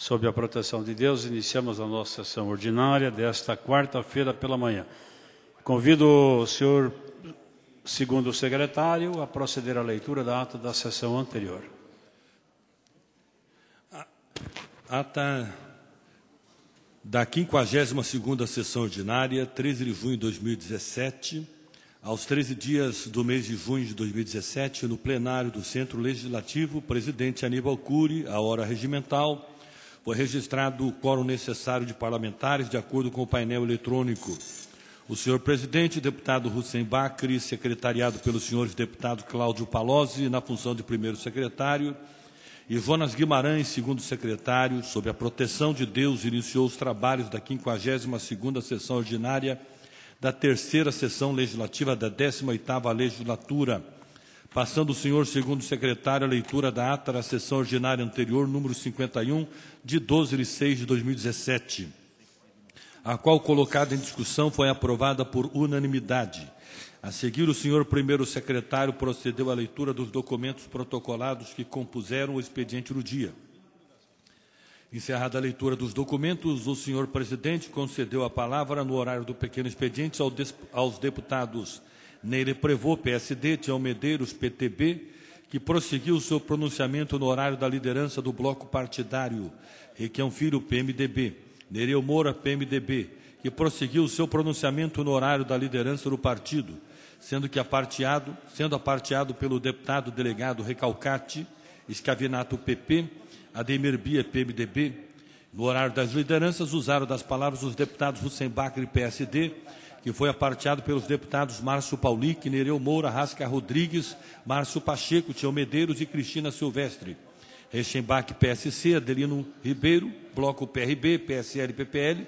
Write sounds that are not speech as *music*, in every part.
Sob a proteção de Deus, iniciamos a nossa sessão ordinária desta quarta-feira pela manhã. Convido o senhor segundo o secretário a proceder à leitura da ata da sessão anterior. A ata da 52ª sessão ordinária, 13 de junho de 2017, aos 13 dias do mês de junho de 2017, no plenário do Centro Legislativo, presidente Aníbal Cury, à hora regimental, foi registrado o quórum necessário de parlamentares, de acordo com o painel eletrônico. O senhor presidente, deputado Hussein Bacri, secretariado pelos senhores deputado Cláudio Palozzi, na função de primeiro secretário, e Jonas Guimarães, segundo secretário, sob a proteção de Deus, iniciou os trabalhos da 52ª sessão ordinária da terceira sessão legislativa da 18ª legislatura Passando o senhor segundo secretário a leitura da ata da sessão ordinária anterior, número 51, de 12 de 6 de 2017, a qual colocada em discussão foi aprovada por unanimidade. A seguir, o senhor primeiro secretário procedeu à leitura dos documentos protocolados que compuseram o expediente do dia. Encerrada a leitura dos documentos, o senhor presidente concedeu a palavra no horário do pequeno expediente aos deputados Neire Prevô, PSD, Tião Medeiros, PTB, que prosseguiu seu pronunciamento no horário da liderança do bloco partidário. Requião Filho, PMDB. Nereu Moura, PMDB, que prosseguiu seu pronunciamento no horário da liderança do partido, sendo que aparteado, sendo aparteado pelo deputado delegado Recalcate, Escavinato PP, Ademir Bia, PMDB. No horário das lideranças, usaram das palavras os deputados Hussen Bacri, PSD, que foi aparteado pelos deputados Márcio Paulique, Nereu Moura, Rasca Rodrigues, Márcio Pacheco, Tião Medeiros e Cristina Silvestre. Rechenbach, PSC, Adelino Ribeiro, Bloco PRB, PSL PPL,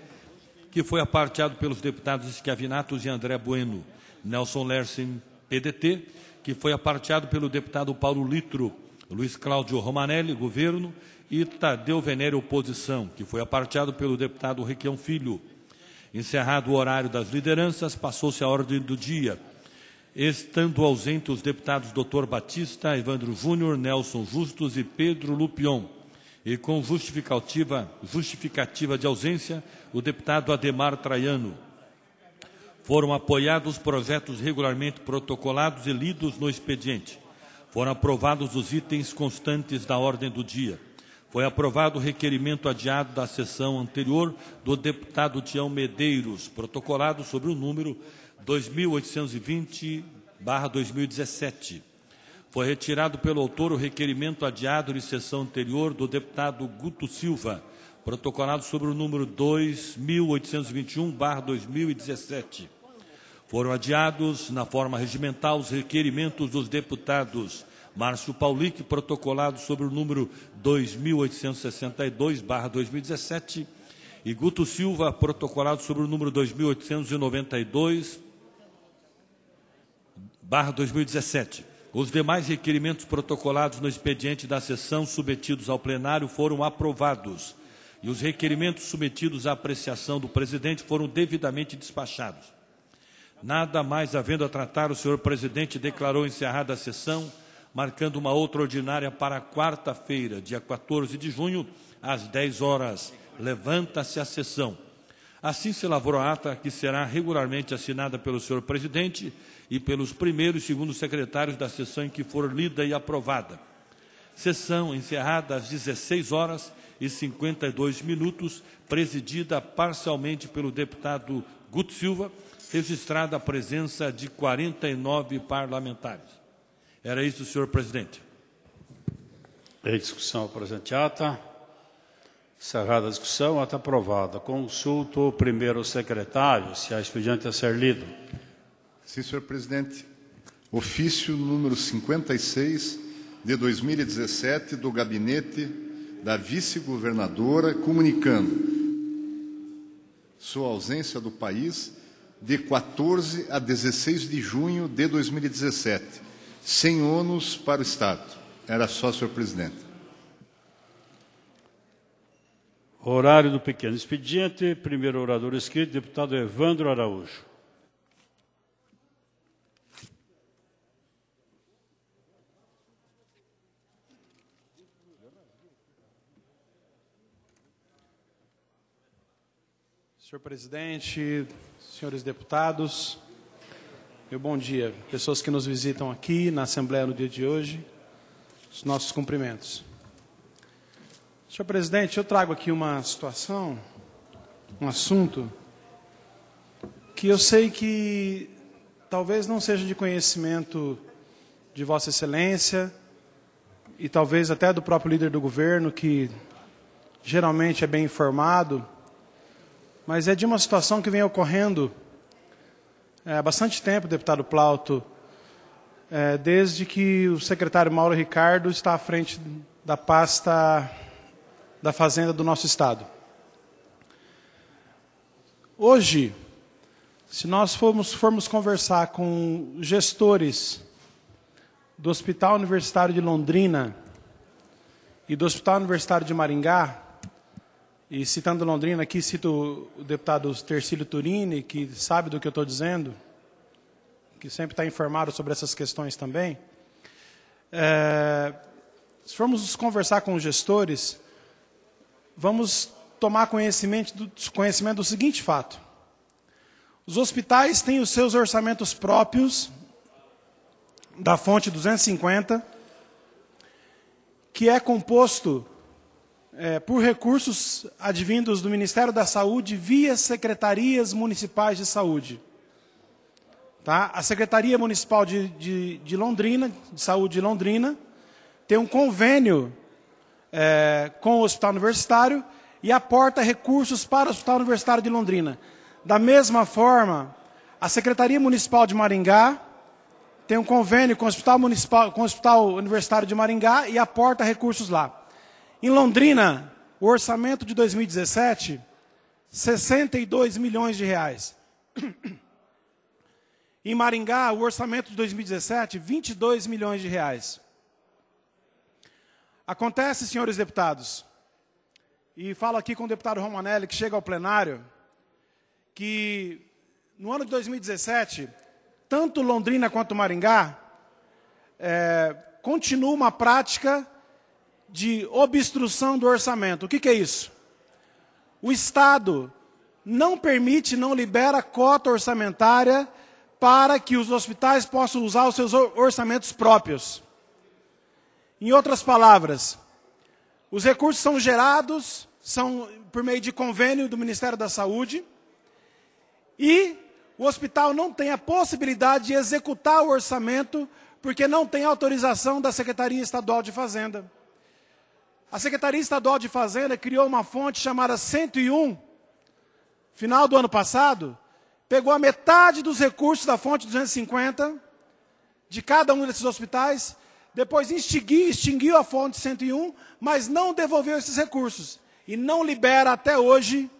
que foi aparteado pelos deputados Escavinatos e André Bueno. Nelson Lersen, PDT, que foi aparteado pelo deputado Paulo Litro, Luiz Cláudio Romanelli, governo, e Tadeu Venério, oposição, que foi aparteado pelo deputado Requião Filho. Encerrado o horário das lideranças, passou-se a ordem do dia. Estando ausentes os deputados Dr. Batista, Evandro Júnior, Nelson Justus e Pedro Lupion. E com justificativa, justificativa de ausência, o deputado Ademar Traiano. Foram apoiados projetos regularmente protocolados e lidos no expediente. Foram aprovados os itens constantes da ordem do dia. Foi aprovado o requerimento adiado da sessão anterior do deputado Tião Medeiros, protocolado sobre o número 2820-2017. Foi retirado pelo autor o requerimento adiado de sessão anterior do deputado Guto Silva, protocolado sobre o número 2821-2017. Foram adiados, na forma regimental, os requerimentos dos deputados Márcio Paulic, protocolado sobre o número 2862-2017 e Guto Silva, protocolado sobre o número 2892 2017. Os demais requerimentos protocolados no expediente da sessão submetidos ao plenário foram aprovados e os requerimentos submetidos à apreciação do presidente foram devidamente despachados. Nada mais havendo a tratar, o senhor presidente declarou encerrada a sessão marcando uma outra ordinária para quarta-feira, dia 14 de junho, às 10 horas. Levanta-se a sessão. Assim se lavrou a ata que será regularmente assinada pelo senhor presidente e pelos primeiros e segundos secretários da sessão em que for lida e aprovada. Sessão encerrada às 16 horas e 52 minutos, presidida parcialmente pelo deputado Guto Silva, registrada a presença de 49 parlamentares. Era isso, senhor presidente. Em discussão presente ata. Cerrada a discussão, ata aprovada. Consulto o primeiro secretário, se a expediente a ser lido. Sim, senhor presidente. Ofício número 56 de 2017 do gabinete da vice-governadora comunicando sua ausência do país de 14 a 16 de junho de 2017 sem ônus para o Estado. Era só, senhor presidente. Horário do pequeno expediente. Primeiro orador escrito, deputado Evandro Araújo. Senhor presidente, senhores deputados, meu bom dia. Pessoas que nos visitam aqui na Assembleia no dia de hoje, os nossos cumprimentos. Senhor presidente, eu trago aqui uma situação, um assunto, que eu sei que talvez não seja de conhecimento de Vossa Excelência e talvez até do próprio líder do governo, que geralmente é bem informado, mas é de uma situação que vem ocorrendo é, há bastante tempo, deputado Plauto, é, desde que o secretário Mauro Ricardo está à frente da pasta da Fazenda do nosso Estado. Hoje, se nós formos, formos conversar com gestores do Hospital Universitário de Londrina e do Hospital Universitário de Maringá, e citando Londrina aqui, cito o deputado Tercílio Turini, que sabe do que eu estou dizendo, que sempre está informado sobre essas questões também. É, se formos conversar com os gestores, vamos tomar conhecimento do, conhecimento do seguinte fato. Os hospitais têm os seus orçamentos próprios da fonte 250, que é composto é, por recursos advindos do Ministério da Saúde via secretarias municipais de saúde. Tá? A Secretaria Municipal de, de, de Londrina, de Saúde de Londrina, tem um convênio é, com o Hospital Universitário e aporta recursos para o Hospital Universitário de Londrina. Da mesma forma, a Secretaria Municipal de Maringá tem um convênio com o Hospital, Municipal, com o Hospital Universitário de Maringá e aporta recursos lá. Em Londrina, o orçamento de 2017, 62 milhões de reais. *clears throat* Em Maringá, o orçamento de 2017, 22 milhões de reais. Acontece, senhores deputados, e falo aqui com o deputado Romanelli, que chega ao plenário, que no ano de 2017, tanto Londrina quanto Maringá, é, continua uma prática de obstrução do orçamento. O que, que é isso? O Estado não permite, não libera cota orçamentária para que os hospitais possam usar os seus orçamentos próprios. Em outras palavras, os recursos são gerados são por meio de convênio do Ministério da Saúde e o hospital não tem a possibilidade de executar o orçamento porque não tem autorização da Secretaria Estadual de Fazenda. A Secretaria Estadual de Fazenda criou uma fonte chamada 101, final do ano passado, pegou a metade dos recursos da fonte 250 de cada um desses hospitais, depois extinguiu, extinguiu a fonte 101, mas não devolveu esses recursos e não libera até hoje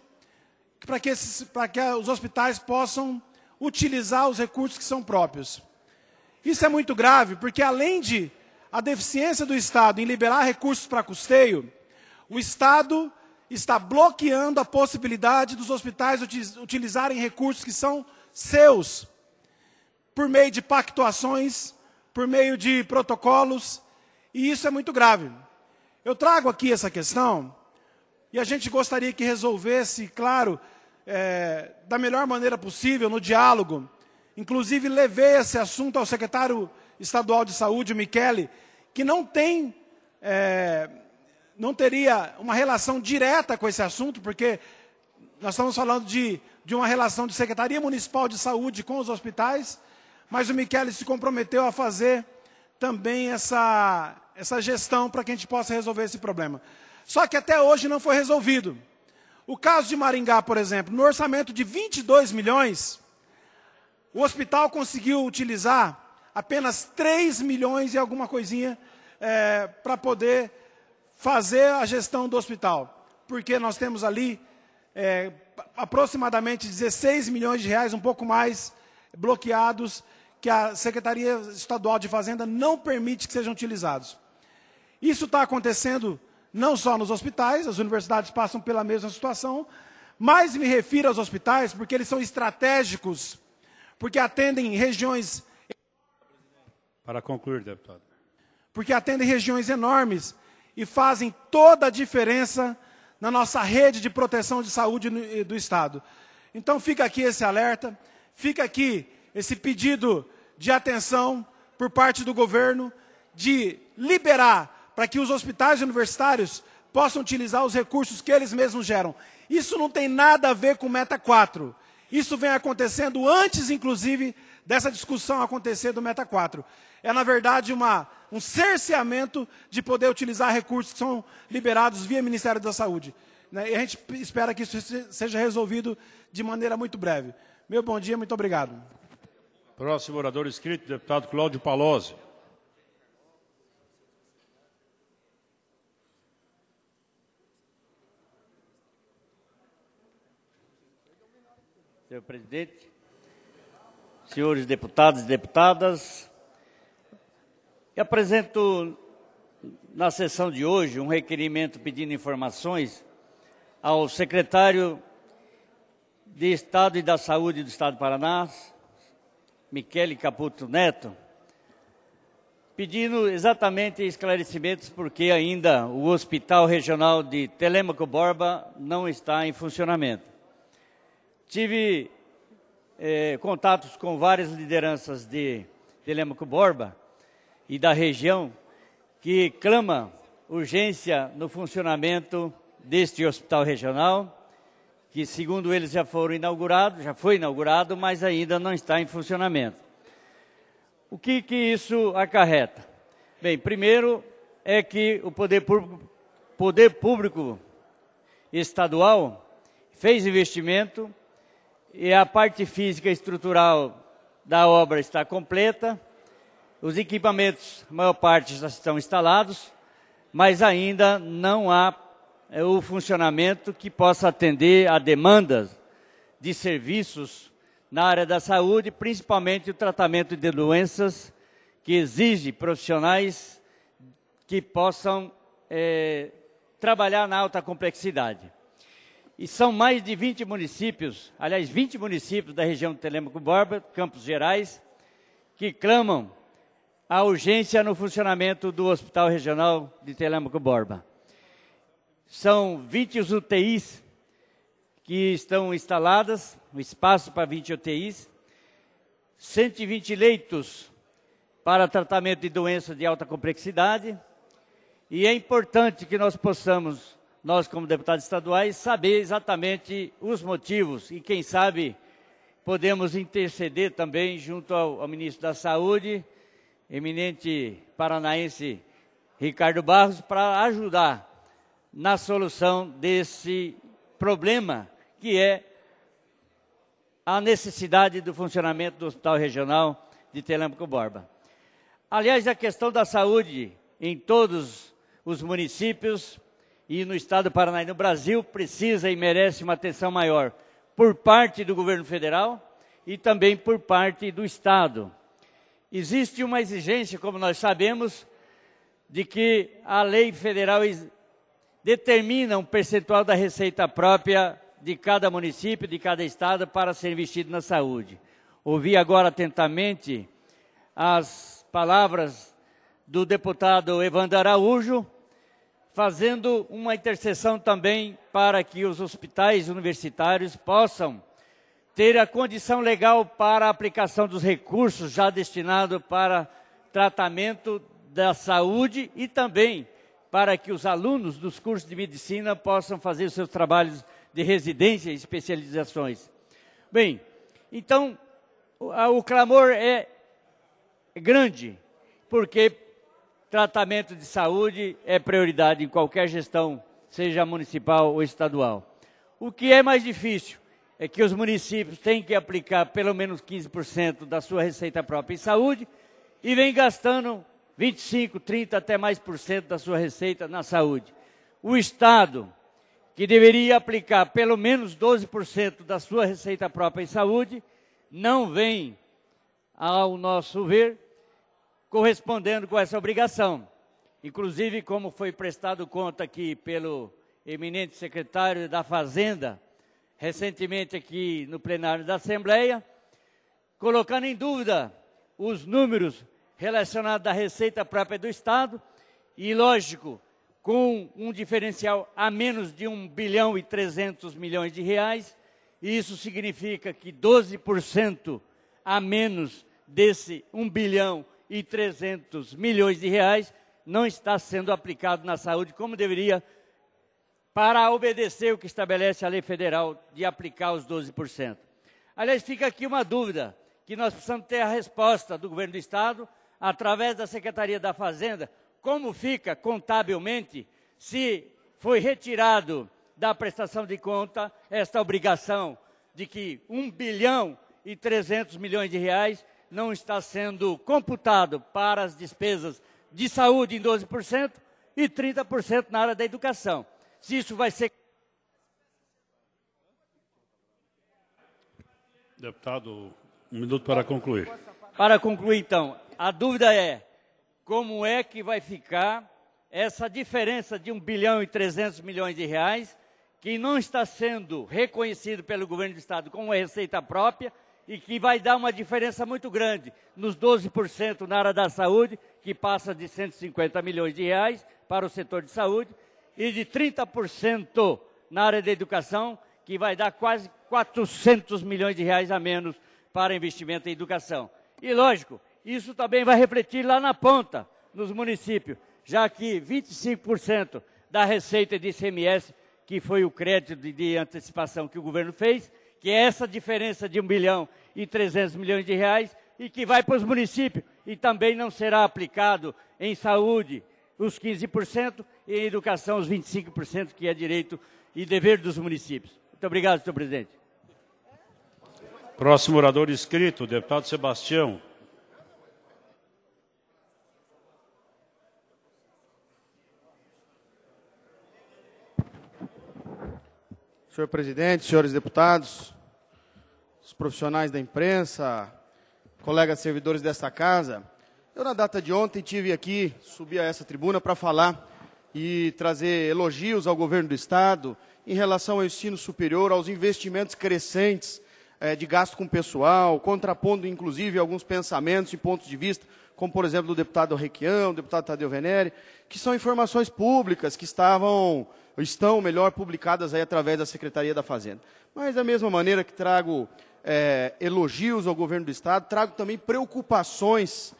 para que, esses, para que os hospitais possam utilizar os recursos que são próprios. Isso é muito grave, porque além de a deficiência do Estado em liberar recursos para custeio, o Estado está bloqueando a possibilidade dos hospitais utilizarem recursos que são seus, por meio de pactuações, por meio de protocolos, e isso é muito grave. Eu trago aqui essa questão, e a gente gostaria que resolvesse, claro, é, da melhor maneira possível, no diálogo. Inclusive, levei esse assunto ao secretário Estadual de Saúde, o Michele, que não tem, é, não teria uma relação direta com esse assunto, porque nós estamos falando de, de uma relação de Secretaria Municipal de Saúde com os hospitais, mas o Michele se comprometeu a fazer também essa, essa gestão para que a gente possa resolver esse problema. Só que até hoje não foi resolvido. O caso de Maringá, por exemplo, no orçamento de 22 milhões, o hospital conseguiu utilizar apenas 3 milhões e alguma coisinha é, para poder fazer a gestão do hospital. Porque nós temos ali é, aproximadamente 16 milhões de reais, um pouco mais, bloqueados, que a Secretaria Estadual de Fazenda não permite que sejam utilizados. Isso está acontecendo não só nos hospitais, as universidades passam pela mesma situação, mas me refiro aos hospitais porque eles são estratégicos, porque atendem regiões para concluir, deputado. Porque atendem regiões enormes e fazem toda a diferença na nossa rede de proteção de saúde eh, do Estado. Então fica aqui esse alerta, fica aqui esse pedido de atenção por parte do governo de liberar para que os hospitais universitários possam utilizar os recursos que eles mesmos geram. Isso não tem nada a ver com meta 4. Isso vem acontecendo antes, inclusive, dessa discussão acontecer do Meta 4. É, na verdade, uma, um cerceamento de poder utilizar recursos que são liberados via Ministério da Saúde. Né? E a gente espera que isso seja resolvido de maneira muito breve. Meu bom dia, muito obrigado. Próximo orador inscrito, deputado Cláudio Palozzi. Senhor presidente, senhores deputados e deputadas, apresento na sessão de hoje um requerimento pedindo informações ao secretário de Estado e da Saúde do Estado do Paraná, Michele Caputo Neto, pedindo exatamente esclarecimentos porque ainda o Hospital Regional de Telemaco Borba não está em funcionamento. Tive é, contatos com várias lideranças de Telemaco Borba e da região que clama urgência no funcionamento deste hospital regional, que segundo eles já foram inaugurado, já foi inaugurado, mas ainda não está em funcionamento. O que que isso acarreta? Bem, primeiro é que o poder público, poder público estadual fez investimento e a parte física estrutural da obra está completa. Os equipamentos, a maior parte, já estão instalados, mas ainda não há é, o funcionamento que possa atender a demandas de serviços na área da saúde, principalmente o tratamento de doenças que exige profissionais que possam é, trabalhar na alta complexidade e são mais de 20 municípios, aliás, 20 municípios da região de Telêmaco Borba, Campos Gerais, que clamam a urgência no funcionamento do Hospital Regional de Telêmaco Borba. São 20 UTIs que estão instaladas, um espaço para 20 UTIs, 120 leitos para tratamento de doenças de alta complexidade, e é importante que nós possamos nós, como deputados estaduais, saber exatamente os motivos e, quem sabe, podemos interceder também junto ao, ao ministro da Saúde, eminente paranaense Ricardo Barros, para ajudar na solução desse problema que é a necessidade do funcionamento do Hospital Regional de Telâmpico Borba. Aliás, a questão da saúde em todos os municípios e no estado do Paraná e no Brasil precisa e merece uma atenção maior por parte do governo federal e também por parte do estado. Existe uma exigência, como nós sabemos, de que a lei federal determina um percentual da receita própria de cada município, de cada estado, para ser investido na saúde. Ouvi agora atentamente as palavras do deputado Evandro Araújo, fazendo uma intercessão também para que os hospitais universitários possam ter a condição legal para a aplicação dos recursos já destinados para tratamento da saúde e também para que os alunos dos cursos de medicina possam fazer os seus trabalhos de residência e especializações. Bem, então o clamor é grande, porque Tratamento de saúde é prioridade em qualquer gestão, seja municipal ou estadual. O que é mais difícil é que os municípios têm que aplicar pelo menos 15% da sua receita própria em saúde e vem gastando 25, 30 até mais por cento da sua receita na saúde. O Estado, que deveria aplicar pelo menos 12% da sua receita própria em saúde, não vem, ao nosso ver, correspondendo com essa obrigação. Inclusive, como foi prestado conta aqui pelo eminente secretário da Fazenda, recentemente aqui no plenário da Assembleia, colocando em dúvida os números relacionados à receita própria do Estado e, lógico, com um diferencial a menos de 1 bilhão e 300 milhões de reais, isso significa que 12% a menos desse 1 bilhão e 300 milhões de reais não está sendo aplicado na saúde como deveria para obedecer o que estabelece a lei federal de aplicar os 12%. Aliás, fica aqui uma dúvida que nós precisamos ter a resposta do governo do estado através da Secretaria da Fazenda, como fica contabilmente se foi retirado da prestação de conta esta obrigação de que 1 bilhão e 300 milhões de reais não está sendo computado para as despesas de saúde em 12% e 30% na área da educação. Se isso vai ser. Deputado, um minuto para concluir. Para concluir, então, a dúvida é como é que vai ficar essa diferença de 1 bilhão e 300 milhões de reais, que não está sendo reconhecido pelo governo do Estado como receita própria, e que vai dar uma diferença muito grande nos 12% na área da saúde, que passa de 150 milhões de reais para o setor de saúde, e de 30% na área da educação, que vai dar quase 400 milhões de reais a menos para investimento em educação. E lógico, isso também vai refletir lá na ponta, nos municípios, já que 25% da receita de ICMS, que foi o crédito de antecipação que o governo fez, que é essa diferença de 1 bilhão e 300 milhões de reais e que vai para os municípios e também não será aplicado em saúde os 15% e em educação os 25% que é direito e dever dos municípios. Muito obrigado, senhor presidente. Próximo orador inscrito, deputado Sebastião. Senhor presidente, senhores deputados, os profissionais da imprensa, colegas servidores desta casa. Eu, na data de ontem, tive aqui, subi a essa tribuna para falar e trazer elogios ao governo do Estado em relação ao ensino superior, aos investimentos crescentes eh, de gasto com pessoal, contrapondo, inclusive, alguns pensamentos e pontos de vista, como, por exemplo, do deputado Requião, do deputado Tadeu Venere, que são informações públicas que estavam estão melhor publicadas aí através da Secretaria da Fazenda. Mas da mesma maneira que trago é, elogios ao governo do Estado, trago também preocupações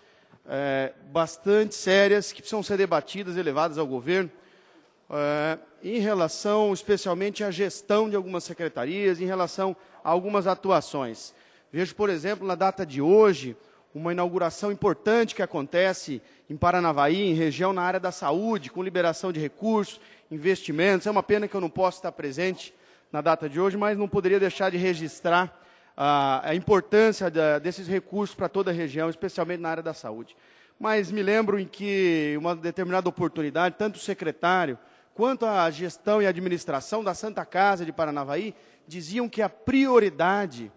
é, bastante sérias que precisam ser debatidas e levadas ao governo, é, em relação especialmente à gestão de algumas secretarias, em relação a algumas atuações. Vejo, por exemplo, na data de hoje, uma inauguração importante que acontece em Paranavaí, em região na área da saúde, com liberação de recursos, investimentos. É uma pena que eu não posso estar presente na data de hoje, mas não poderia deixar de registrar a, a importância da, desses recursos para toda a região, especialmente na área da saúde. Mas me lembro em que, uma determinada oportunidade, tanto o secretário quanto a gestão e administração da Santa Casa de Paranavaí diziam que a prioridade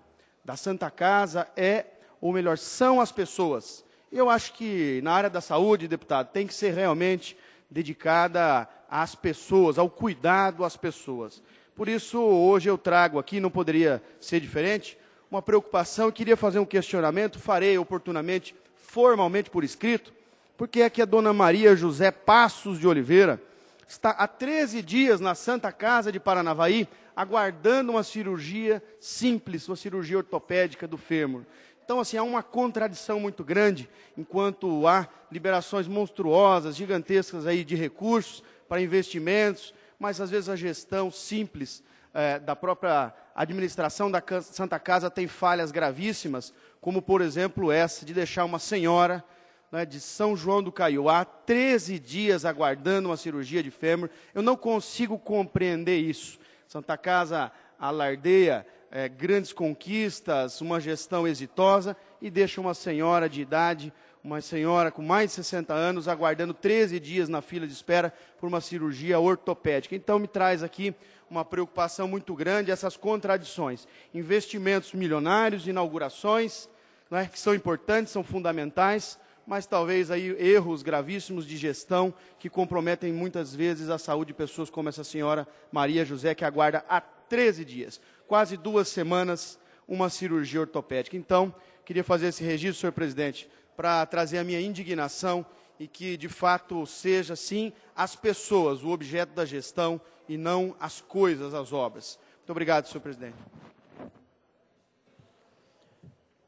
da Santa Casa é, ou melhor, são as pessoas. Eu acho que na área da saúde, deputado, tem que ser realmente dedicada às pessoas, ao cuidado às pessoas. Por isso, hoje eu trago aqui, não poderia ser diferente, uma preocupação, queria fazer um questionamento, farei oportunamente, formalmente por escrito, porque é que a dona Maria José Passos de Oliveira está há 13 dias na Santa Casa de Paranavaí, aguardando uma cirurgia simples, uma cirurgia ortopédica do fêmur. Então, assim, há uma contradição muito grande, enquanto há liberações monstruosas, gigantescas aí de recursos para investimentos, mas às vezes a gestão simples é, da própria administração da Santa Casa tem falhas gravíssimas, como, por exemplo, essa de deixar uma senhora né, de São João do Caiuá 13 dias aguardando uma cirurgia de fêmur. Eu não consigo compreender isso. Santa Casa alardeia é, grandes conquistas, uma gestão exitosa e deixa uma senhora de idade uma senhora com mais de 60 anos aguardando 13 dias na fila de espera por uma cirurgia ortopédica. Então me traz aqui uma preocupação muito grande, essas contradições. Investimentos milionários, inaugurações, né, que são importantes, são fundamentais, mas talvez aí erros gravíssimos de gestão que comprometem muitas vezes a saúde de pessoas como essa senhora Maria José, que aguarda há 13 dias, quase duas semanas, uma cirurgia ortopédica. Então, queria fazer esse registro, senhor presidente, para trazer a minha indignação e que, de fato, seja, sim, as pessoas o objeto da gestão e não as coisas, as obras. Muito obrigado, senhor presidente.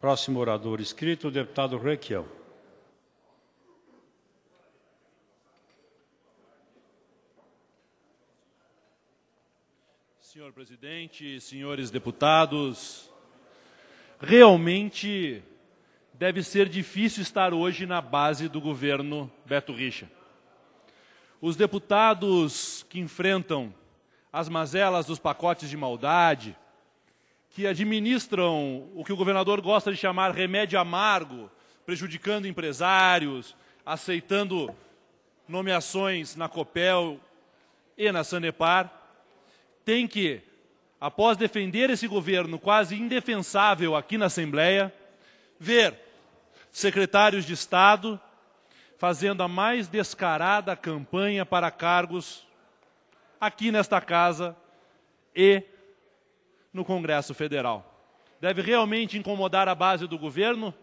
Próximo orador escrito, o deputado Requião. Senhor presidente, senhores deputados, realmente deve ser difícil estar hoje na base do governo Beto Richa os deputados que enfrentam as mazelas dos pacotes de maldade, que administram o que o governador gosta de chamar remédio amargo, prejudicando empresários, aceitando nomeações na Copel e na Sanepar, tem que, após defender esse governo quase indefensável aqui na Assembleia, ver secretários de Estado fazendo a mais descarada campanha para cargos aqui nesta casa e no Congresso Federal. Deve realmente incomodar a base do governo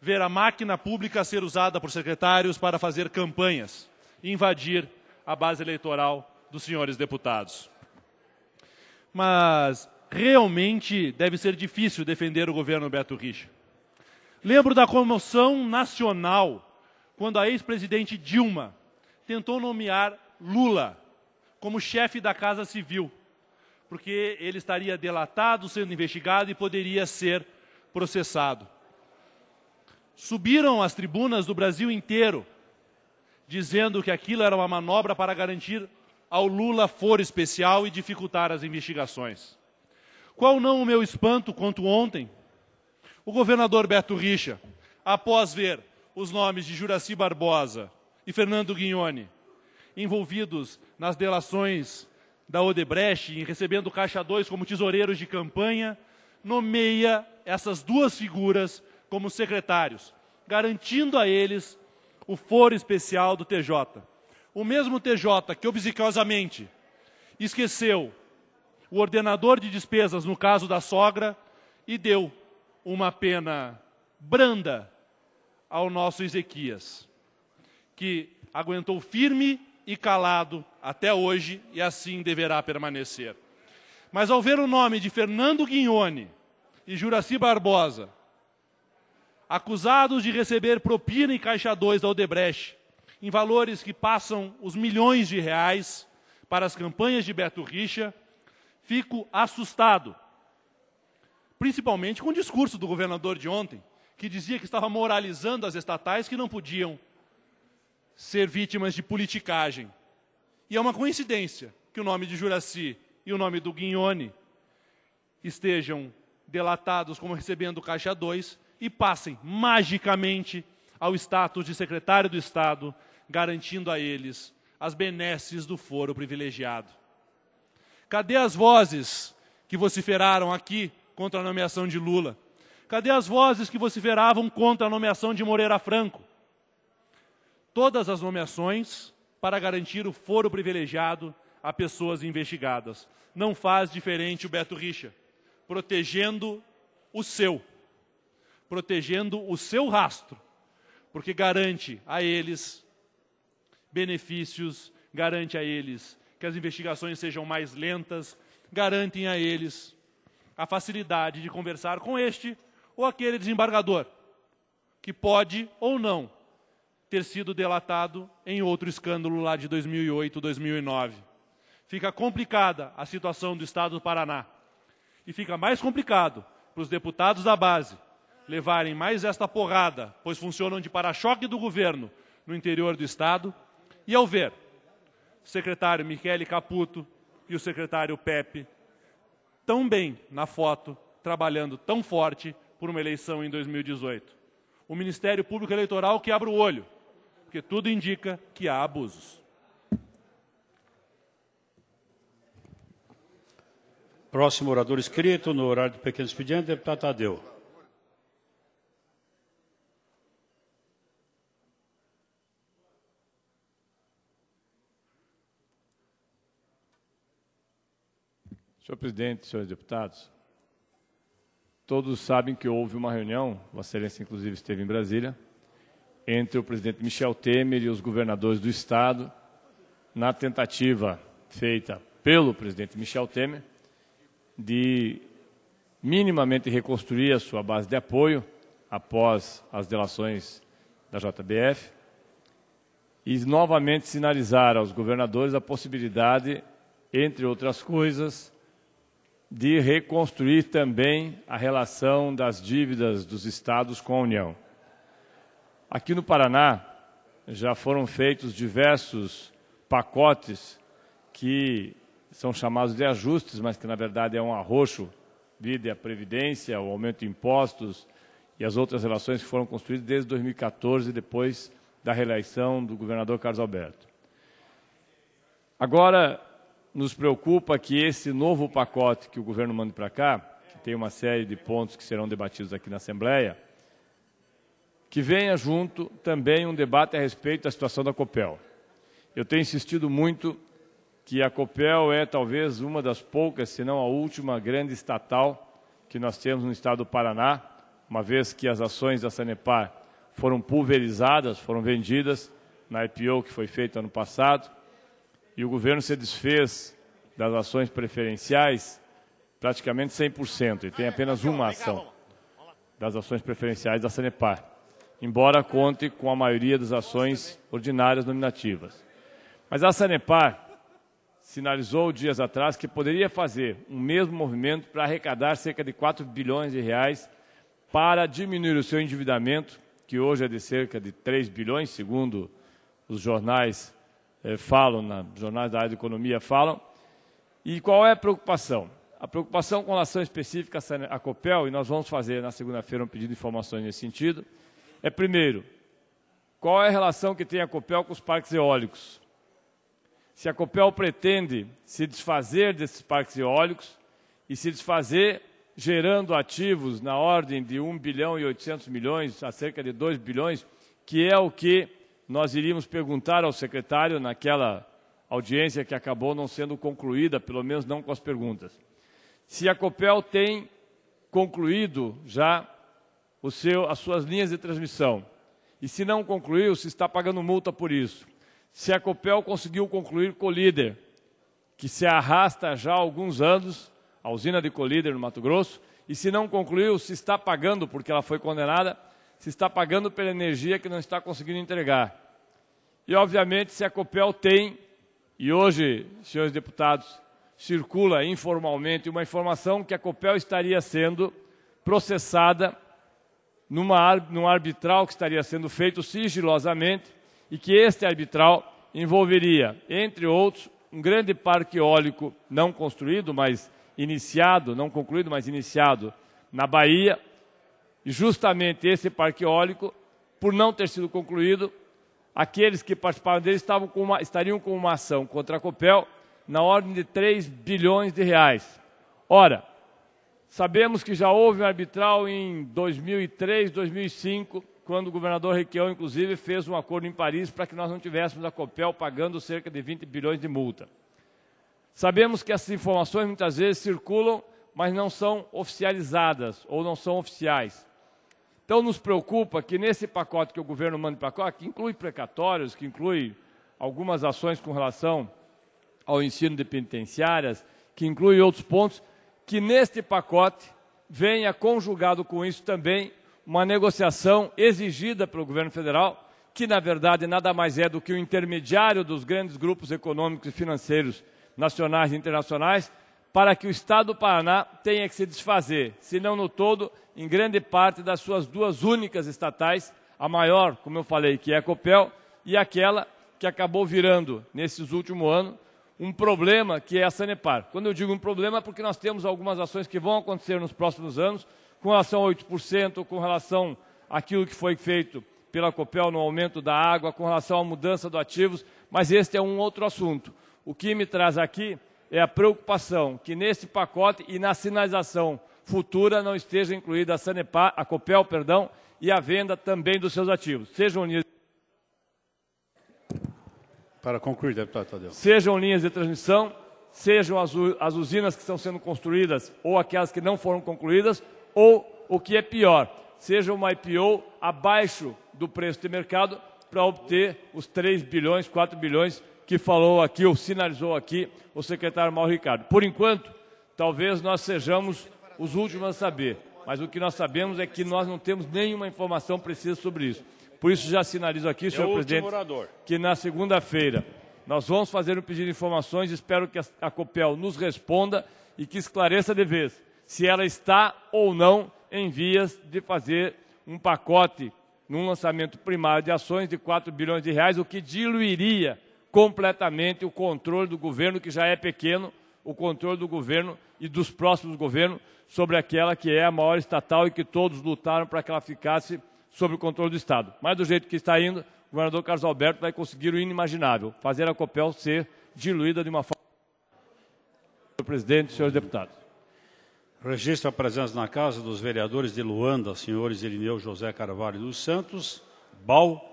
ver a máquina pública ser usada por secretários para fazer campanhas e invadir a base eleitoral dos senhores deputados. Mas realmente deve ser difícil defender o governo Beto Richa. Lembro da comoção nacional quando a ex-presidente Dilma tentou nomear Lula como chefe da Casa Civil, porque ele estaria delatado, sendo investigado e poderia ser processado. Subiram as tribunas do Brasil inteiro, dizendo que aquilo era uma manobra para garantir ao Lula foro especial e dificultar as investigações. Qual não o meu espanto quanto ontem? O governador Beto Richa, após ver os nomes de Juraci Barbosa e Fernando Guignone, envolvidos nas delações da Odebrecht, em recebendo Caixa 2 como tesoureiros de campanha, nomeia essas duas figuras como secretários, garantindo a eles o foro especial do TJ. O mesmo TJ que obsequiosamente esqueceu o ordenador de despesas no caso da sogra e deu uma pena branda ao nosso Ezequias, que aguentou firme e calado até hoje e assim deverá permanecer. Mas ao ver o nome de Fernando Guignone e Juraci Barbosa, acusados de receber propina em caixa 2 da Odebrecht, em valores que passam os milhões de reais para as campanhas de Beto Richa, fico assustado, principalmente com o discurso do governador de ontem, que dizia que estava moralizando as estatais que não podiam ser vítimas de politicagem. E é uma coincidência que o nome de Juraci e o nome do Guignone estejam delatados como recebendo caixa 2 e passem magicamente ao status de secretário do Estado, garantindo a eles as benesses do foro privilegiado. Cadê as vozes que vociferaram aqui contra a nomeação de Lula? Cadê as vozes que vociferavam contra a nomeação de Moreira Franco? Todas as nomeações para garantir o foro privilegiado a pessoas investigadas. Não faz diferente o Beto Richa, protegendo o seu, protegendo o seu rastro, porque garante a eles benefícios, garante a eles que as investigações sejam mais lentas, garantem a eles a facilidade de conversar com este ou aquele desembargador, que pode ou não ter sido delatado em outro escândalo lá de 2008, 2009. Fica complicada a situação do Estado do Paraná. E fica mais complicado para os deputados da base levarem mais esta porrada, pois funcionam de para-choque do governo no interior do Estado, e ao ver o secretário Michele Caputo e o secretário Pepe tão bem na foto, trabalhando tão forte por uma eleição em 2018. O Ministério Público Eleitoral que abre o olho, porque tudo indica que há abusos. Próximo orador escrito, no horário de pequeno expediente, deputado Tadeu. Senhor presidente, senhores deputados, Todos sabem que houve uma reunião, Vossa Excelência inclusive esteve em Brasília, entre o presidente Michel Temer e os governadores do Estado, na tentativa feita pelo presidente Michel Temer de minimamente reconstruir a sua base de apoio após as delações da JBF e novamente sinalizar aos governadores a possibilidade, entre outras coisas, de reconstruir também a relação das dívidas dos estados com a União. Aqui no Paraná, já foram feitos diversos pacotes que são chamados de ajustes, mas que na verdade é um arroxo, vide a Previdência, o aumento de impostos e as outras relações que foram construídas desde 2014, depois da reeleição do governador Carlos Alberto. Agora, nos preocupa que esse novo pacote que o governo manda para cá, que tem uma série de pontos que serão debatidos aqui na Assembleia, que venha junto também um debate a respeito da situação da COPEL. Eu tenho insistido muito que a COPEL é talvez uma das poucas, se não a última grande estatal que nós temos no estado do Paraná, uma vez que as ações da Sanepar foram pulverizadas, foram vendidas na IPO que foi feita ano passado, e o governo se desfez das ações preferenciais praticamente 100%, e tem apenas uma ação das ações preferenciais da Sanepar, embora conte com a maioria das ações ordinárias nominativas. Mas a Sanepar sinalizou dias atrás que poderia fazer um mesmo movimento para arrecadar cerca de 4 bilhões de reais para diminuir o seu endividamento, que hoje é de cerca de 3 bilhões, segundo os jornais é, falam, na, jornais da área de economia falam. E qual é a preocupação? A preocupação com relação específica à COPEL, e nós vamos fazer na segunda-feira um pedido de informações nesse sentido, é primeiro, qual é a relação que tem a COPEL com os parques eólicos? Se a COPEL pretende se desfazer desses parques eólicos e se desfazer gerando ativos na ordem de 1 bilhão e 800 milhões, a cerca de 2 bilhões, que é o que nós iríamos perguntar ao secretário naquela audiência que acabou não sendo concluída, pelo menos não com as perguntas, se a COPEL tem concluído já o seu, as suas linhas de transmissão. E se não concluiu, se está pagando multa por isso. Se a COPEL conseguiu concluir Colíder, que se arrasta já há alguns anos, a usina de Colíder no Mato Grosso, e se não concluiu, se está pagando, porque ela foi condenada, se está pagando pela energia que não está conseguindo entregar. E, obviamente, se a COPEL tem, e hoje, senhores deputados, circula informalmente uma informação que a COPEL estaria sendo processada numa, num arbitral que estaria sendo feito sigilosamente e que este arbitral envolveria, entre outros, um grande parque eólico não construído, mas iniciado, não concluído, mas iniciado na Bahia. E justamente esse parque eólico, por não ter sido concluído, aqueles que participaram dele estavam com uma, estariam com uma ação contra a Copel na ordem de 3 bilhões de reais. Ora, sabemos que já houve um arbitral em 2003, 2005, quando o governador Requião, inclusive, fez um acordo em Paris para que nós não tivéssemos a Copel pagando cerca de 20 bilhões de multa. Sabemos que essas informações muitas vezes circulam, mas não são oficializadas ou não são oficiais. Então nos preocupa que nesse pacote que o governo manda para cá, que inclui precatórios, que inclui algumas ações com relação ao ensino de penitenciárias, que inclui outros pontos, que neste pacote venha conjugado com isso também uma negociação exigida pelo governo federal, que na verdade nada mais é do que o intermediário dos grandes grupos econômicos e financeiros nacionais e internacionais, para que o Estado do Paraná tenha que se desfazer, se não no todo, em grande parte das suas duas únicas estatais, a maior, como eu falei, que é a Copel, e aquela que acabou virando, nesses últimos anos, um problema que é a Sanepar. Quando eu digo um problema, é porque nós temos algumas ações que vão acontecer nos próximos anos, com relação a 8%, com relação àquilo que foi feito pela Copel no aumento da água, com relação à mudança do ativos, mas este é um outro assunto. O que me traz aqui é a preocupação que neste pacote e na sinalização futura não esteja incluída a Sanepar, a Copel, perdão, e a venda também dos seus ativos. Sejam linhas para concluir, deputado Tadeu. Sejam linhas de transmissão, sejam as, as usinas que estão sendo construídas ou aquelas que não foram concluídas, ou o que é pior, seja uma IPO abaixo do preço de mercado para obter os 3 bilhões, 4 bilhões que falou aqui, ou sinalizou aqui, o secretário Mauro Ricardo. Por enquanto, talvez nós sejamos os últimos a saber, mas o que nós sabemos é que nós não temos nenhuma informação precisa sobre isso. Por isso, já sinalizo aqui, é senhor presidente, que na segunda-feira nós vamos fazer um pedido de informações, espero que a COPEL nos responda e que esclareça de vez se ela está ou não em vias de fazer um pacote num lançamento primário de ações de 4 bilhões de reais, o que diluiria completamente o controle do governo, que já é pequeno, o controle do governo e dos próximos governos sobre aquela que é a maior estatal e que todos lutaram para que ela ficasse sob o controle do Estado. Mas do jeito que está indo, o governador Carlos Alberto vai conseguir o inimaginável, fazer a COPEL ser diluída de uma forma... Senhor presidente, senhores deputados. Registro a presença na casa dos vereadores de Luanda, senhores Irineu José Carvalho dos Santos, Bal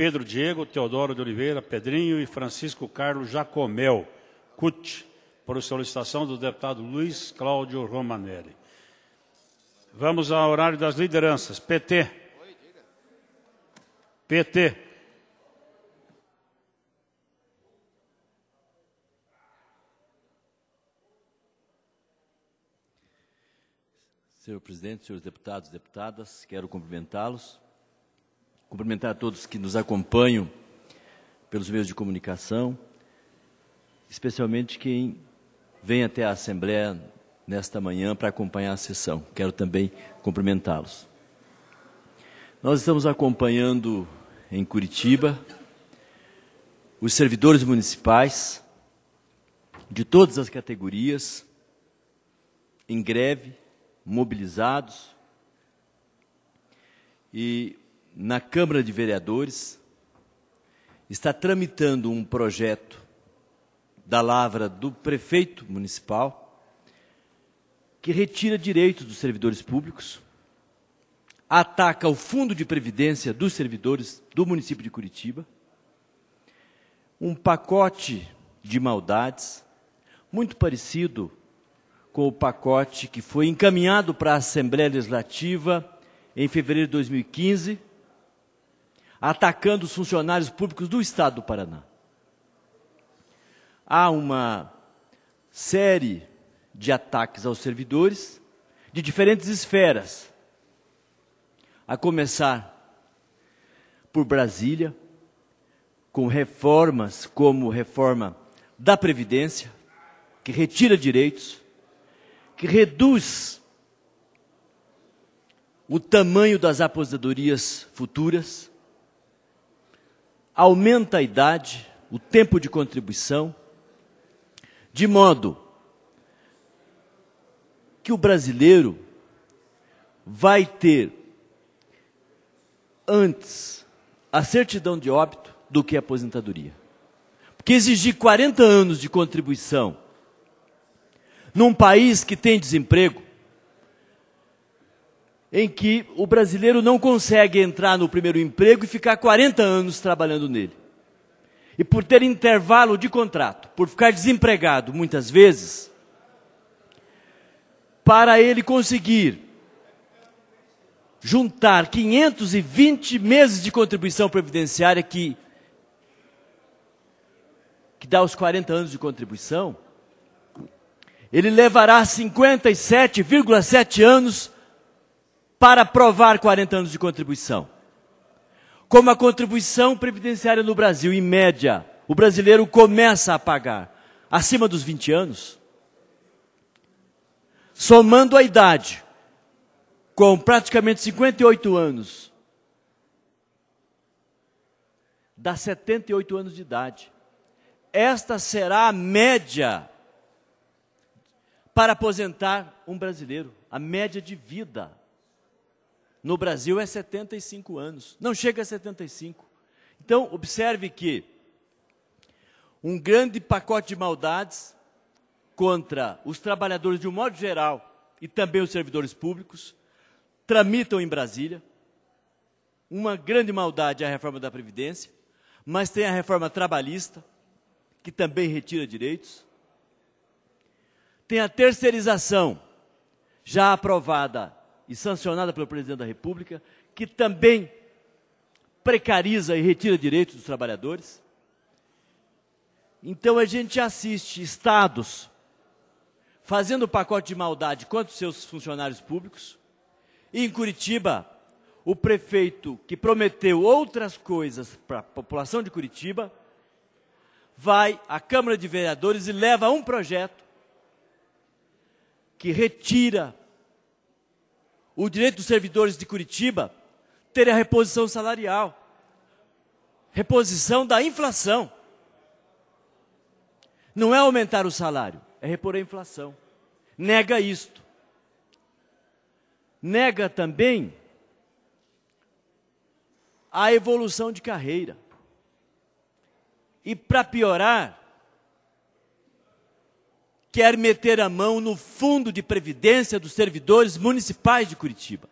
Pedro Diego, Teodoro de Oliveira, Pedrinho e Francisco Carlos Jacomel, CUT, por solicitação do deputado Luiz Cláudio Romanelli. Vamos ao horário das lideranças. PT. PT. Senhor presidente, senhores deputados e deputadas, quero cumprimentá-los cumprimentar a todos que nos acompanham pelos meios de comunicação, especialmente quem vem até a Assembleia nesta manhã para acompanhar a sessão. Quero também cumprimentá-los. Nós estamos acompanhando em Curitiba os servidores municipais de todas as categorias em greve, mobilizados. E na Câmara de Vereadores, está tramitando um projeto da lavra do prefeito municipal que retira direitos dos servidores públicos, ataca o fundo de previdência dos servidores do município de Curitiba, um pacote de maldades muito parecido com o pacote que foi encaminhado para a Assembleia Legislativa em fevereiro de 2015 atacando os funcionários públicos do Estado do Paraná. Há uma série de ataques aos servidores de diferentes esferas, a começar por Brasília, com reformas como reforma da Previdência, que retira direitos, que reduz o tamanho das aposentadorias futuras, aumenta a idade, o tempo de contribuição, de modo que o brasileiro vai ter antes a certidão de óbito do que a aposentadoria. Porque exigir 40 anos de contribuição num país que tem desemprego, em que o brasileiro não consegue entrar no primeiro emprego e ficar 40 anos trabalhando nele. E por ter intervalo de contrato, por ficar desempregado muitas vezes, para ele conseguir juntar 520 meses de contribuição previdenciária que que dá os 40 anos de contribuição, ele levará 57,7 anos para provar 40 anos de contribuição. Como a contribuição previdenciária no Brasil, em média, o brasileiro começa a pagar acima dos 20 anos, somando a idade, com praticamente 58 anos, dá 78 anos de idade. Esta será a média para aposentar um brasileiro, a média de vida no Brasil é 75 anos, não chega a 75. Então, observe que um grande pacote de maldades contra os trabalhadores de um modo geral e também os servidores públicos tramitam em Brasília. Uma grande maldade é a reforma da Previdência, mas tem a reforma trabalhista, que também retira direitos. Tem a terceirização, já aprovada e sancionada pelo presidente da República, que também precariza e retira direitos dos trabalhadores. Então a gente assiste estados fazendo pacote de maldade contra os seus funcionários públicos. E em Curitiba, o prefeito que prometeu outras coisas para a população de Curitiba vai à Câmara de Vereadores e leva um projeto que retira o direito dos servidores de Curitiba terem a reposição salarial, reposição da inflação. Não é aumentar o salário, é repor a inflação. Nega isto. Nega também a evolução de carreira. E para piorar, quer meter a mão no fundo de previdência dos servidores municipais de Curitiba.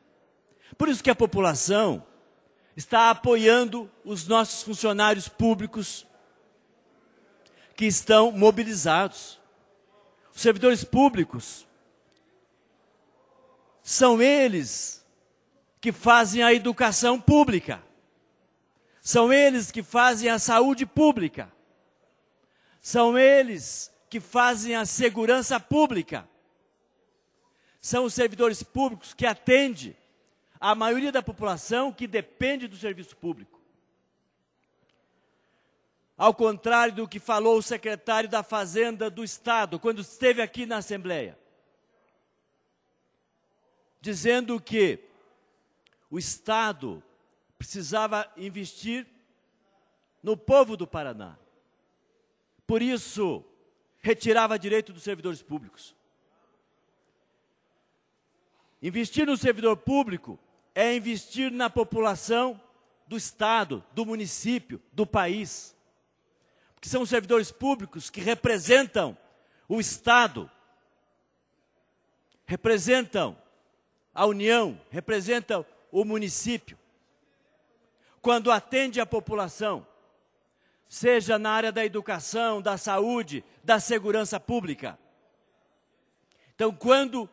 Por isso que a população está apoiando os nossos funcionários públicos que estão mobilizados. Os servidores públicos são eles que fazem a educação pública. São eles que fazem a saúde pública. São eles que fazem a segurança pública. São os servidores públicos que atendem a maioria da população que depende do serviço público. Ao contrário do que falou o secretário da Fazenda do Estado, quando esteve aqui na Assembleia, dizendo que o Estado precisava investir no povo do Paraná. Por isso, retirava direito dos servidores públicos. Investir no servidor público é investir na população do Estado, do município, do país. Porque são os servidores públicos que representam o Estado, representam a União, representam o município. Quando atende a população, seja na área da educação, da saúde, da segurança pública. Então, quando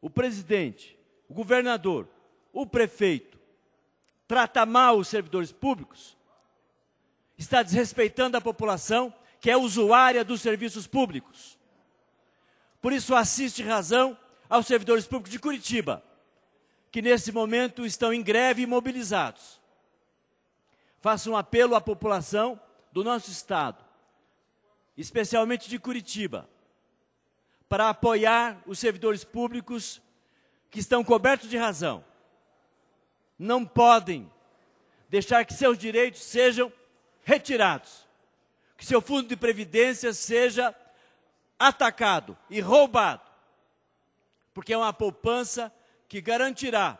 o presidente, o governador, o prefeito trata mal os servidores públicos, está desrespeitando a população que é usuária dos serviços públicos. Por isso, assiste razão aos servidores públicos de Curitiba, que nesse momento estão em greve e mobilizados faço um apelo à população do nosso estado, especialmente de Curitiba, para apoiar os servidores públicos que estão cobertos de razão. Não podem deixar que seus direitos sejam retirados, que seu fundo de previdência seja atacado e roubado, porque é uma poupança que garantirá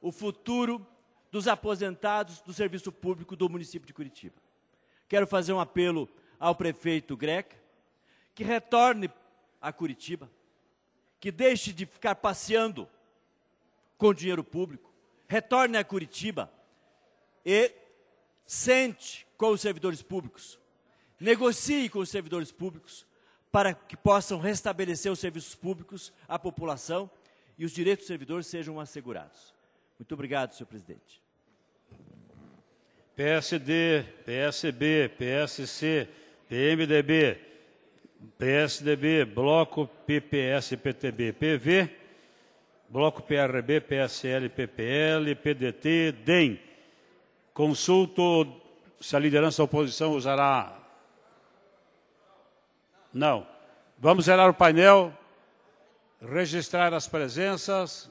o futuro dos aposentados do serviço público do município de Curitiba. Quero fazer um apelo ao prefeito Greca, que retorne a Curitiba, que deixe de ficar passeando com dinheiro público, retorne a Curitiba e sente com os servidores públicos, negocie com os servidores públicos para que possam restabelecer os serviços públicos à população e os direitos dos servidores sejam assegurados. Muito obrigado, senhor presidente. PSD, PSB, PSC, PMDB, PSDB, Bloco PPS, PTB, PV, Bloco PRB, PSL, PPL, PDT, DEM. Consulto se a liderança da oposição usará. Não. Vamos zerar o painel, registrar as presenças.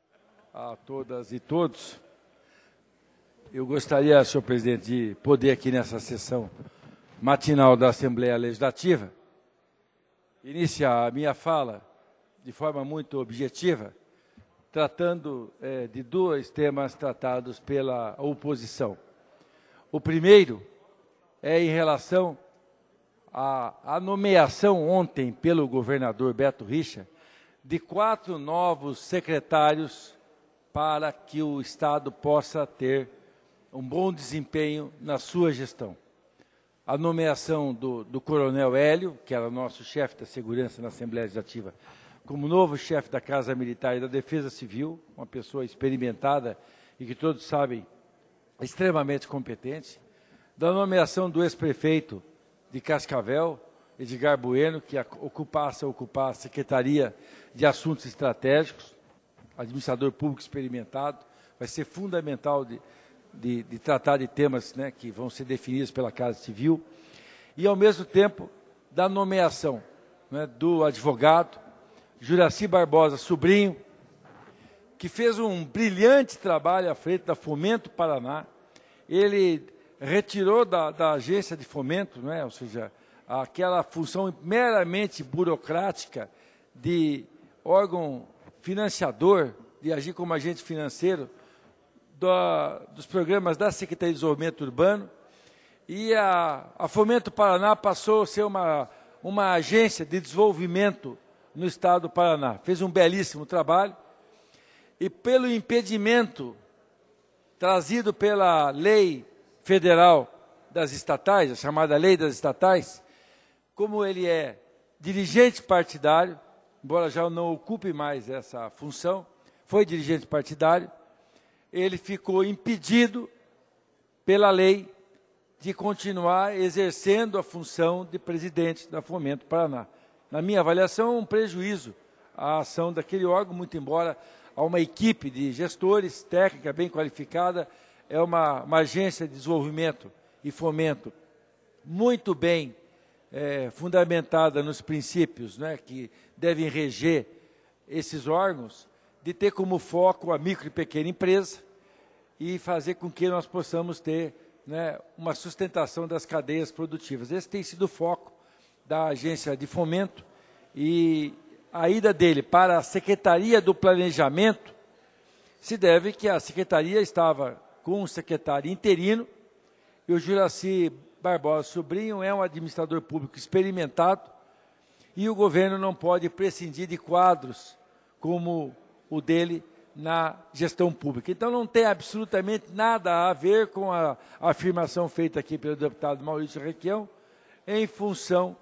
a todas e todos. Eu gostaria, senhor presidente, de poder aqui nessa sessão matinal da Assembleia Legislativa iniciar a minha fala de forma muito objetiva, tratando é, de dois temas tratados pela oposição. O primeiro é em relação à, à nomeação ontem pelo governador Beto Richa de quatro novos secretários para que o Estado possa ter um bom desempenho na sua gestão. A nomeação do, do Coronel Hélio, que era nosso chefe da segurança na Assembleia Legislativa, como novo chefe da Casa Militar e da Defesa Civil, uma pessoa experimentada e que todos sabem extremamente competente, da nomeação do ex-prefeito de Cascavel, Edgar Bueno, que ocupasse, ocupasse a Secretaria de Assuntos Estratégicos, administrador público experimentado, vai ser fundamental de, de, de tratar de temas né, que vão ser definidos pela Casa Civil, e ao mesmo tempo da nomeação né, do advogado Juraci Barbosa Sobrinho, que fez um brilhante trabalho à frente da Fomento Paraná. Ele retirou da, da agência de fomento, né, ou seja, aquela função meramente burocrática de órgão financiador, de agir como agente financeiro do, dos programas da Secretaria de Desenvolvimento Urbano. E a, a Fomento Paraná passou a ser uma, uma agência de desenvolvimento no estado do Paraná. Fez um belíssimo trabalho. E pelo impedimento trazido pela lei federal das estatais, a chamada lei das estatais, como ele é dirigente partidário, embora já não ocupe mais essa função, foi dirigente partidário, ele ficou impedido pela lei de continuar exercendo a função de presidente da Fomento Paraná. Na minha avaliação, é um prejuízo à ação daquele órgão, muito embora a uma equipe de gestores, técnica bem qualificada, é uma, uma agência de desenvolvimento e fomento muito bem é, fundamentada nos princípios né, que devem reger esses órgãos, de ter como foco a micro e pequena empresa e fazer com que nós possamos ter né, uma sustentação das cadeias produtivas. Esse tem sido o foco da agência de fomento e a ida dele para a Secretaria do Planejamento se deve que a secretaria estava com o secretário interino e o Juraci Barbosa Sobrinho é um administrador público experimentado e o governo não pode prescindir de quadros como o dele na gestão pública. Então não tem absolutamente nada a ver com a afirmação feita aqui pelo deputado Maurício Requião em função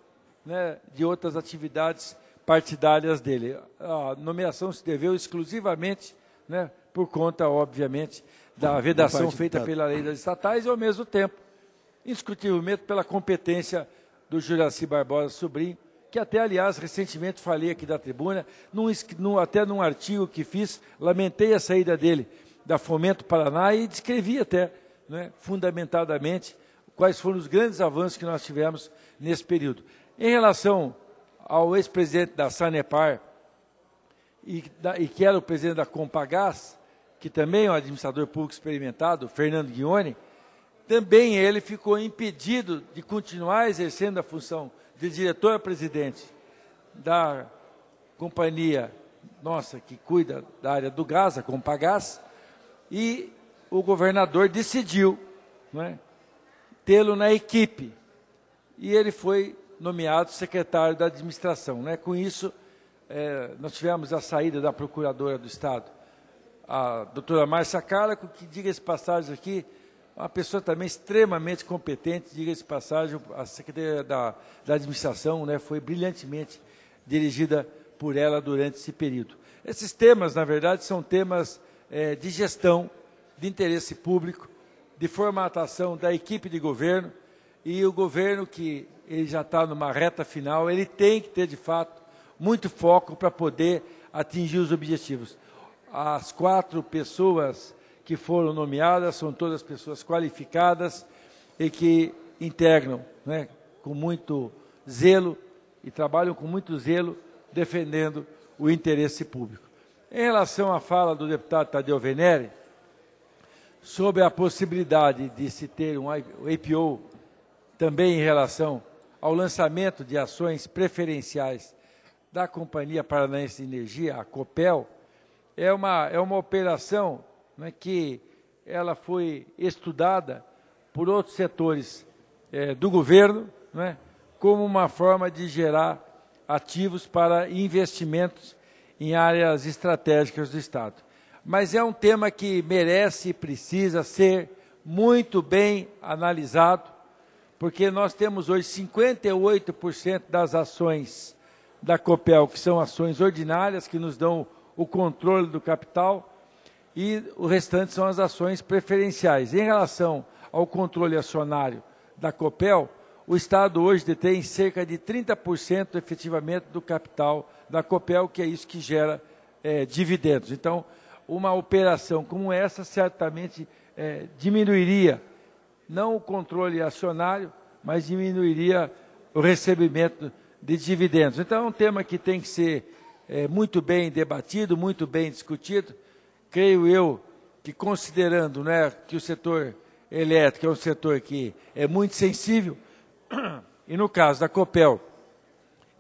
né, de outras atividades partidárias dele. A nomeação se deveu exclusivamente, né, por conta, obviamente, da vedação feita pela lei das estatais e, ao mesmo tempo, indiscutivelmente pela competência do Juraci Barbosa Sobrinho, que até, aliás, recentemente falei aqui da tribuna, num, num, até num artigo que fiz, lamentei a saída dele da Fomento Paraná e descrevi até, né, fundamentadamente, quais foram os grandes avanços que nós tivemos nesse período. Em relação ao ex-presidente da Sanepar, e, da, e, que era o presidente da Compagás, que também é um administrador público experimentado, Fernando Guione, também ele ficou impedido de continuar exercendo a função de diretor-presidente da companhia nossa que cuida da área do gás, a Compagás, e o governador decidiu é, tê-lo na equipe. E ele foi nomeado secretário da administração. Né? Com isso, é, nós tivemos a saída da procuradora do Estado, a doutora Márcia Cálaco, que, diga-se passagem aqui, uma pessoa também extremamente competente, diga-se passagem, a Secretaria da, da Administração né, foi brilhantemente dirigida por ela durante esse período. Esses temas, na verdade, são temas é, de gestão, de interesse público, de formatação da equipe de governo, e o governo que ele já está numa reta final, ele tem que ter, de fato, muito foco para poder atingir os objetivos. As quatro pessoas que foram nomeadas, são todas pessoas qualificadas e que integram né, com muito zelo e trabalham com muito zelo defendendo o interesse público. Em relação à fala do deputado Tadeu Venere, sobre a possibilidade de se ter um IPO também em relação ao lançamento de ações preferenciais da Companhia Paranaense de Energia, a COPEL, é uma, é uma operação é que ela foi estudada por outros setores é, do governo, é? como uma forma de gerar ativos para investimentos em áreas estratégicas do Estado. Mas é um tema que merece e precisa ser muito bem analisado, porque nós temos hoje 58% das ações da COPEL, que são ações ordinárias, que nos dão o controle do capital, e o restante são as ações preferenciais. Em relação ao controle acionário da Copel, o Estado hoje detém cerca de 30% efetivamente do capital da Copel, que é isso que gera é, dividendos. Então, uma operação como essa certamente é, diminuiria não o controle acionário, mas diminuiria o recebimento de dividendos. Então, é um tema que tem que ser é, muito bem debatido, muito bem discutido creio eu que considerando né, que o setor elétrico é um setor que é muito sensível, *clears throat* e no caso da Copel,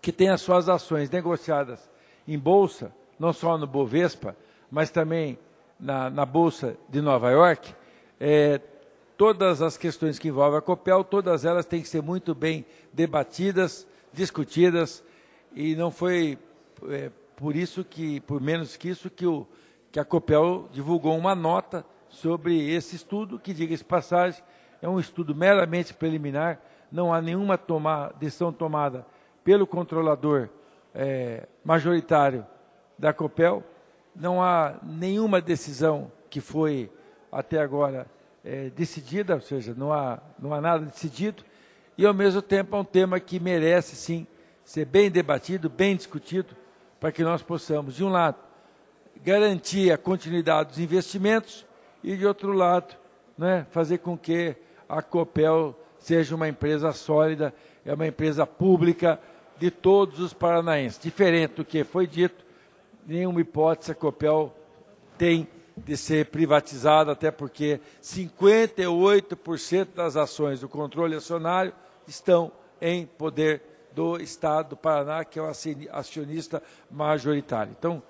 que tem as suas ações negociadas em Bolsa, não só no Bovespa, mas também na, na Bolsa de Nova York, é, todas as questões que envolvem a Copel, todas elas têm que ser muito bem debatidas, discutidas, e não foi é, por isso que, por menos que isso, que o que a COPEL divulgou uma nota sobre esse estudo, que, diga-se passagem, é um estudo meramente preliminar, não há nenhuma toma, decisão tomada pelo controlador é, majoritário da COPEL, não há nenhuma decisão que foi até agora é, decidida, ou seja, não há, não há nada decidido, e ao mesmo tempo é um tema que merece sim ser bem debatido, bem discutido, para que nós possamos, de um lado, garantir a continuidade dos investimentos e, de outro lado, né, fazer com que a Copel seja uma empresa sólida, é uma empresa pública de todos os paranaenses. Diferente do que foi dito, nenhuma hipótese a Copel tem de ser privatizada, até porque 58% das ações do controle acionário estão em poder do Estado do Paraná, que é o acionista majoritário. Então,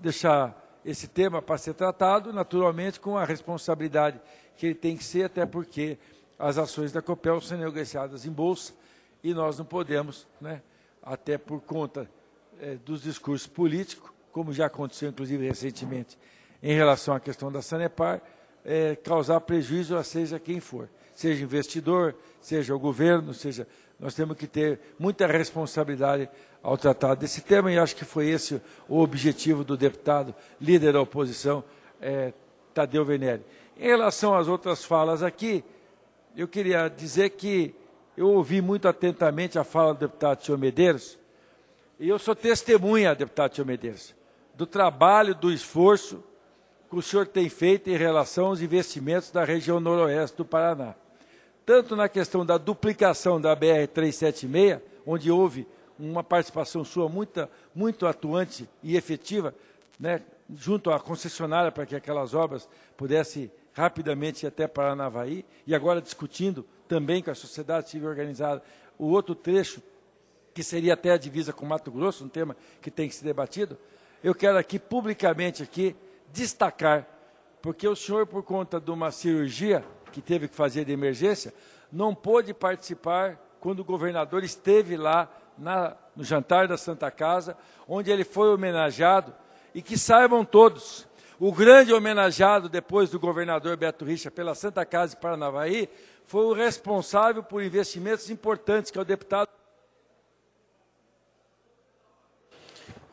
deixar esse tema para ser tratado, naturalmente, com a responsabilidade que ele tem que ser, até porque as ações da COPEL são negociadas em bolsa e nós não podemos, né, até por conta é, dos discursos políticos, como já aconteceu inclusive recentemente em relação à questão da Sanepar, é, causar prejuízo a seja quem for, seja investidor, seja o governo, seja nós temos que ter muita responsabilidade ao tratar desse tema, e acho que foi esse o objetivo do deputado, líder da oposição, é, Tadeu Venere. Em relação às outras falas aqui, eu queria dizer que eu ouvi muito atentamente a fala do deputado Tio Medeiros, e eu sou testemunha, deputado Tio Medeiros, do trabalho, do esforço que o senhor tem feito em relação aos investimentos da região noroeste do Paraná tanto na questão da duplicação da BR-376, onde houve uma participação sua muito, muito atuante e efetiva, né, junto à concessionária para que aquelas obras pudessem rapidamente ir até Paranavaí, e agora discutindo também com a sociedade civil organizada o outro trecho, que seria até a divisa com Mato Grosso, um tema que tem que ser debatido, eu quero aqui publicamente aqui destacar, porque o senhor, por conta de uma cirurgia, que teve que fazer de emergência, não pôde participar quando o governador esteve lá na, no jantar da Santa Casa, onde ele foi homenageado. E que saibam todos, o grande homenageado depois do governador Beto Richa pela Santa Casa de Paranavaí foi o responsável por investimentos importantes, que é o deputado.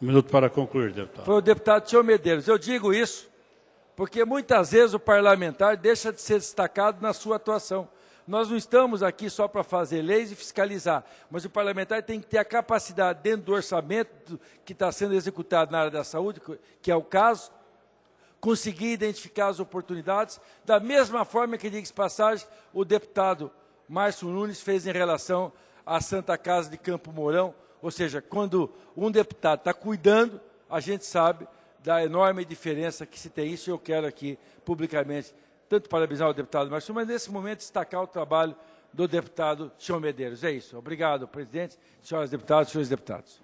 Um minuto para concluir, deputado. Foi o deputado Tio Medeiros. Eu digo isso porque muitas vezes o parlamentar deixa de ser destacado na sua atuação. Nós não estamos aqui só para fazer leis e fiscalizar, mas o parlamentar tem que ter a capacidade, dentro do orçamento que está sendo executado na área da saúde, que é o caso, conseguir identificar as oportunidades, da mesma forma que, diga passagem, o deputado Márcio Nunes fez em relação à Santa Casa de Campo Mourão, ou seja, quando um deputado está cuidando, a gente sabe da enorme diferença que se tem isso, eu quero aqui publicamente tanto parabenizar o deputado Márcio, mas nesse momento destacar o trabalho do deputado Tião Medeiros. É isso. Obrigado, presidente, senhoras deputadas, senhores deputados.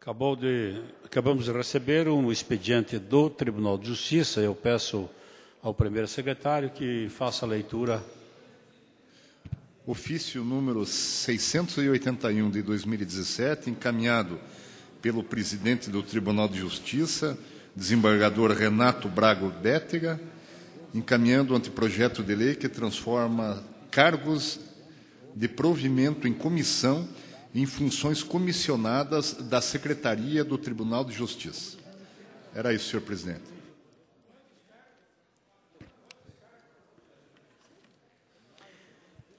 Acabou de, acabamos de receber um expediente do Tribunal de Justiça. Eu peço ao primeiro secretário que faça a leitura. Ofício número 681 de 2017, encaminhado pelo presidente do Tribunal de Justiça, desembargador Renato Brago Bétega, encaminhando o anteprojeto de lei que transforma cargos de provimento em comissão em funções comissionadas da Secretaria do Tribunal de Justiça. Era isso, senhor presidente.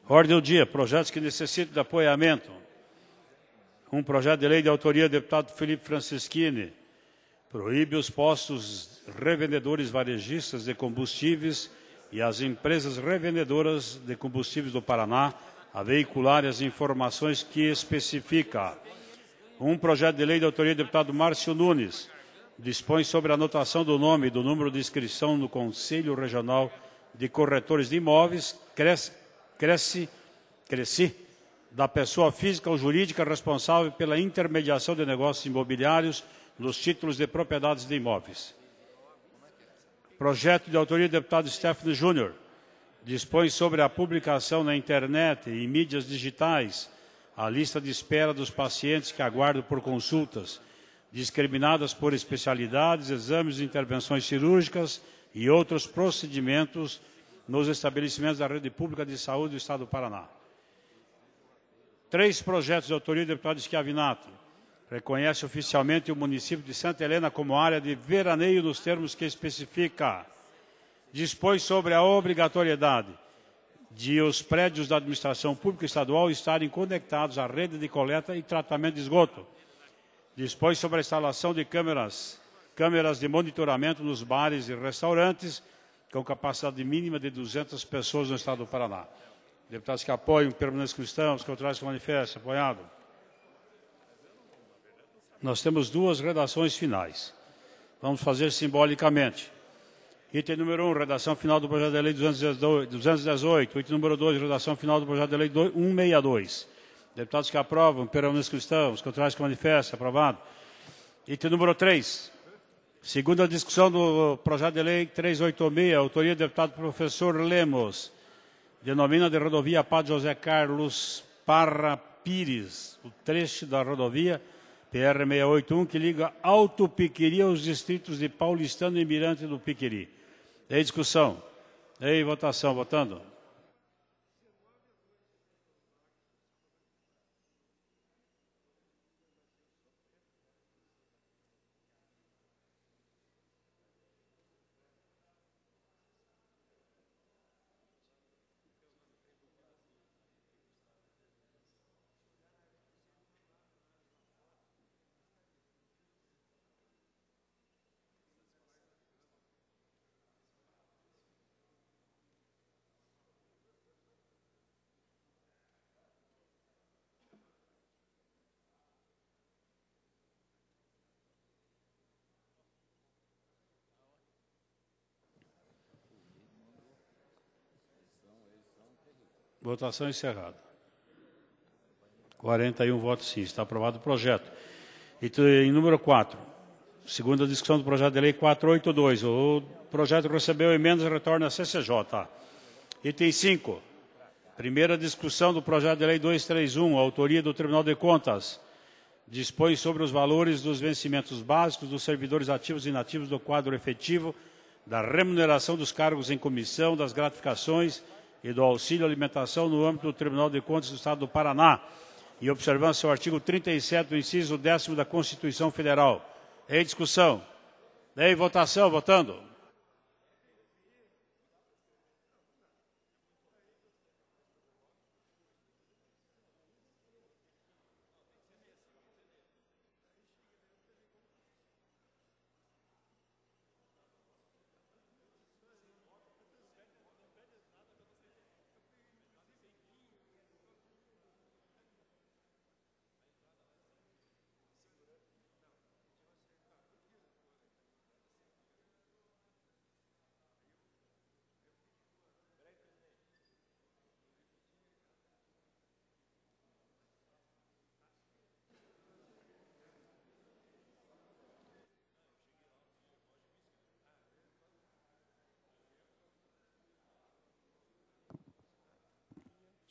Ordem do dia. Projetos que necessitem de apoiamento um projeto de lei de autoria do deputado Felipe Francischini, proíbe os postos revendedores varejistas de combustíveis e as empresas revendedoras de combustíveis do Paraná a veicular as informações que especifica. Um projeto de lei de autoria do deputado Márcio Nunes dispõe sobre a anotação do nome e do número de inscrição no Conselho Regional de Corretores de Imóveis, cresce, cresce, cresce da pessoa física ou jurídica responsável pela intermediação de negócios imobiliários nos títulos de propriedades de imóveis. Projeto de autoria do deputado Stephanie Júnior dispõe sobre a publicação na internet e mídias digitais a lista de espera dos pacientes que aguardam por consultas, discriminadas por especialidades, exames, intervenções cirúrgicas e outros procedimentos nos estabelecimentos da rede pública de saúde do Estado do Paraná. Três projetos de autoria do deputado Schiavinato. Reconhece oficialmente o município de Santa Helena como área de veraneio nos termos que especifica. Dispõe sobre a obrigatoriedade de os prédios da administração pública estadual estarem conectados à rede de coleta e tratamento de esgoto. Dispõe sobre a instalação de câmeras, câmeras de monitoramento nos bares e restaurantes, com capacidade mínima de 200 pessoas no estado do Paraná. Deputados que apoiam permanentes cristãos, contrários que manifestam, apoiado. Nós temos duas redações finais. Vamos fazer simbolicamente. Item número 1, um, redação final do projeto de lei 218. Item número 2, redação final do projeto de lei 162. Deputados que aprovam, permanentes cristãos, contrários que manifestam, aprovado. Item número 3, segunda discussão do projeto de lei 386, autoria do deputado professor Lemos denomina de rodovia Padre José Carlos Parra Pires, o trecho da rodovia PR-681 que liga Alto Piquiri aos distritos de Paulistano e Mirante do Piquiri. Em discussão. Em votação. Votando. Votação encerrada. 41 votos sim. Está aprovado o projeto. Item número 4. Segunda discussão do projeto de lei 482. O projeto recebeu emendas e retorna à CCJ. Item 5. Primeira discussão do projeto de lei 231, autoria do Tribunal de Contas. Dispõe sobre os valores dos vencimentos básicos dos servidores ativos e inativos do quadro efetivo, da remuneração dos cargos em comissão, das gratificações e do auxílio alimentação no âmbito do Tribunal de Contas do Estado do Paraná, e observância ao artigo 37 do inciso 10 da Constituição Federal. Em discussão. Em votação, votando.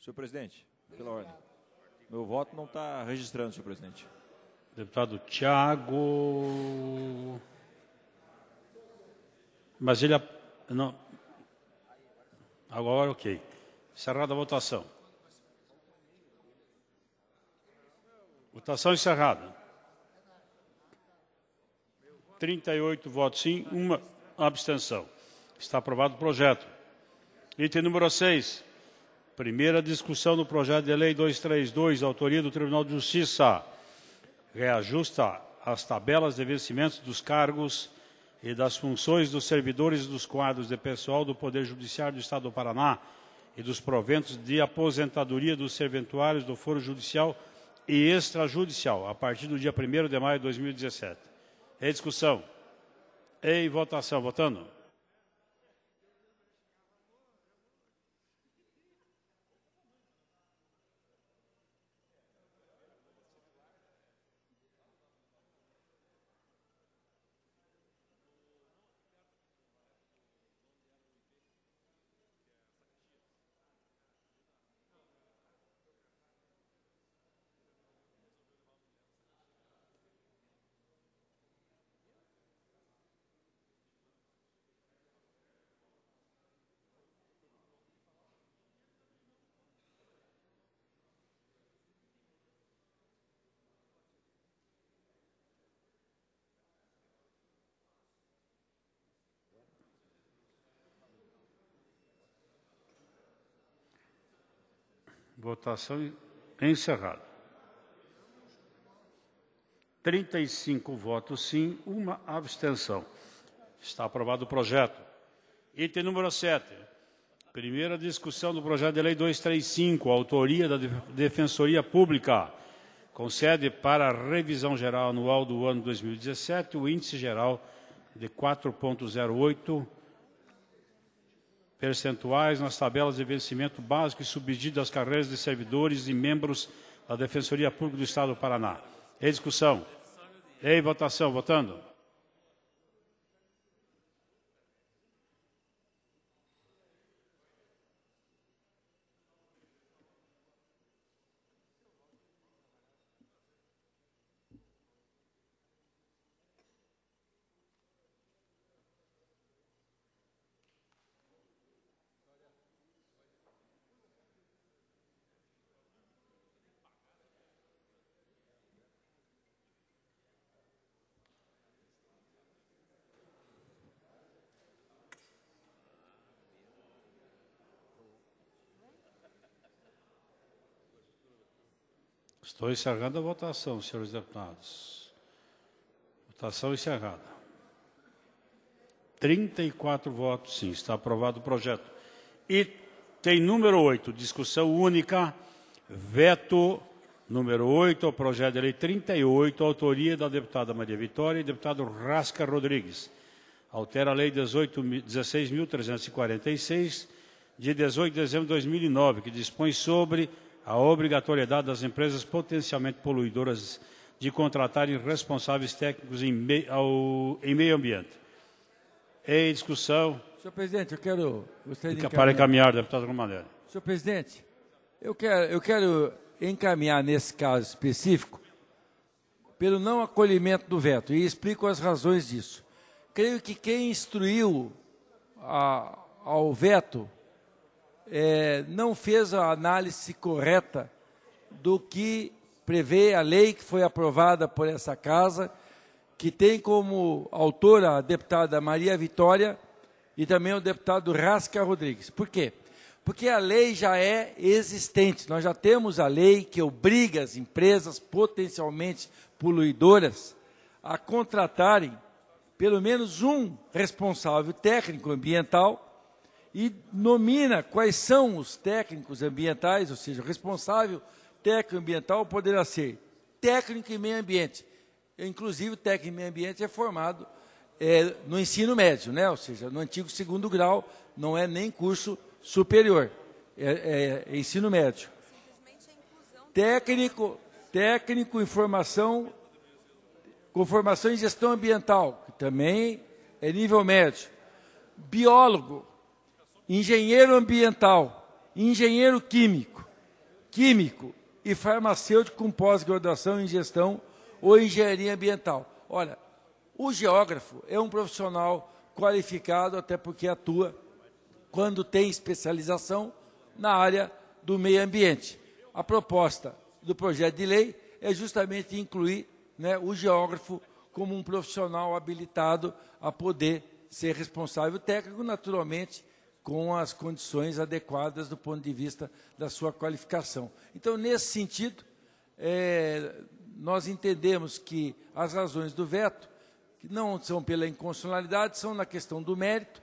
Senhor presidente, pela ordem. Meu voto não está registrando, senhor presidente. Deputado Tiago. Mas ele. Não. Agora, ok. Encerrada a votação. Votação encerrada. 38 votos sim, uma abstenção. Está aprovado o projeto. Item número 6. Primeira discussão do projeto de lei 232, autoria do Tribunal de Justiça. Reajusta as tabelas de vencimentos dos cargos e das funções dos servidores dos quadros de pessoal do Poder Judiciário do Estado do Paraná e dos proventos de aposentadoria dos serventuários do Foro Judicial e extrajudicial, a partir do dia 1 de maio de 2017. Em discussão. Em votação. Votando. Votação encerrada. 35 votos sim, uma abstenção. Está aprovado o projeto. Item número 7. Primeira discussão do projeto de lei 235, autoria da Defensoria Pública. Concede para a revisão geral anual do ano 2017 o índice geral de 4.08 percentuais nas tabelas de vencimento básico e subsídio das carreiras de servidores e membros da Defensoria Pública do Estado do Paraná. Em discussão. Em votação. Votando. Estou encerrando a votação, senhores deputados. Votação encerrada. 34 votos, sim, está aprovado o projeto. Item número 8, discussão única, veto número 8 ao projeto de lei 38, autoria da deputada Maria Vitória e deputado Rasca Rodrigues. Altera a lei 16.346, de 18 de dezembro de 2009, que dispõe sobre a obrigatoriedade das empresas potencialmente poluidoras de contratarem responsáveis técnicos em, mei, ao, em meio ambiente. É em discussão. Senhor presidente, eu quero. Gostaria de encaminhar. Para encaminhar, deputado Romanelli. Senhor presidente, eu quero, eu quero encaminhar nesse caso específico pelo não acolhimento do veto e explico as razões disso. Creio que quem instruiu a, ao veto é, não fez a análise correta do que prevê a lei que foi aprovada por essa casa, que tem como autora a deputada Maria Vitória e também o deputado Rasca Rodrigues. Por quê? Porque a lei já é existente. Nós já temos a lei que obriga as empresas potencialmente poluidoras a contratarem pelo menos um responsável técnico ambiental e nomina quais são os técnicos ambientais, ou seja, o responsável técnico ambiental poderá ser técnico em meio ambiente. Inclusive, o técnico em meio ambiente é formado é, no ensino médio, né? ou seja, no antigo segundo grau, não é nem curso superior, é, é, é ensino médio. Técnico, técnico em formação, com formação em gestão ambiental, que também é nível médio. Biólogo, engenheiro ambiental, engenheiro químico, químico e farmacêutico com pós-graduação em gestão ou engenharia ambiental. Olha, o geógrafo é um profissional qualificado, até porque atua quando tem especialização na área do meio ambiente. A proposta do projeto de lei é justamente incluir né, o geógrafo como um profissional habilitado a poder ser responsável técnico, naturalmente, com as condições adequadas do ponto de vista da sua qualificação. Então, nesse sentido, é, nós entendemos que as razões do veto que não são pela inconstitucionalidade, são na questão do mérito.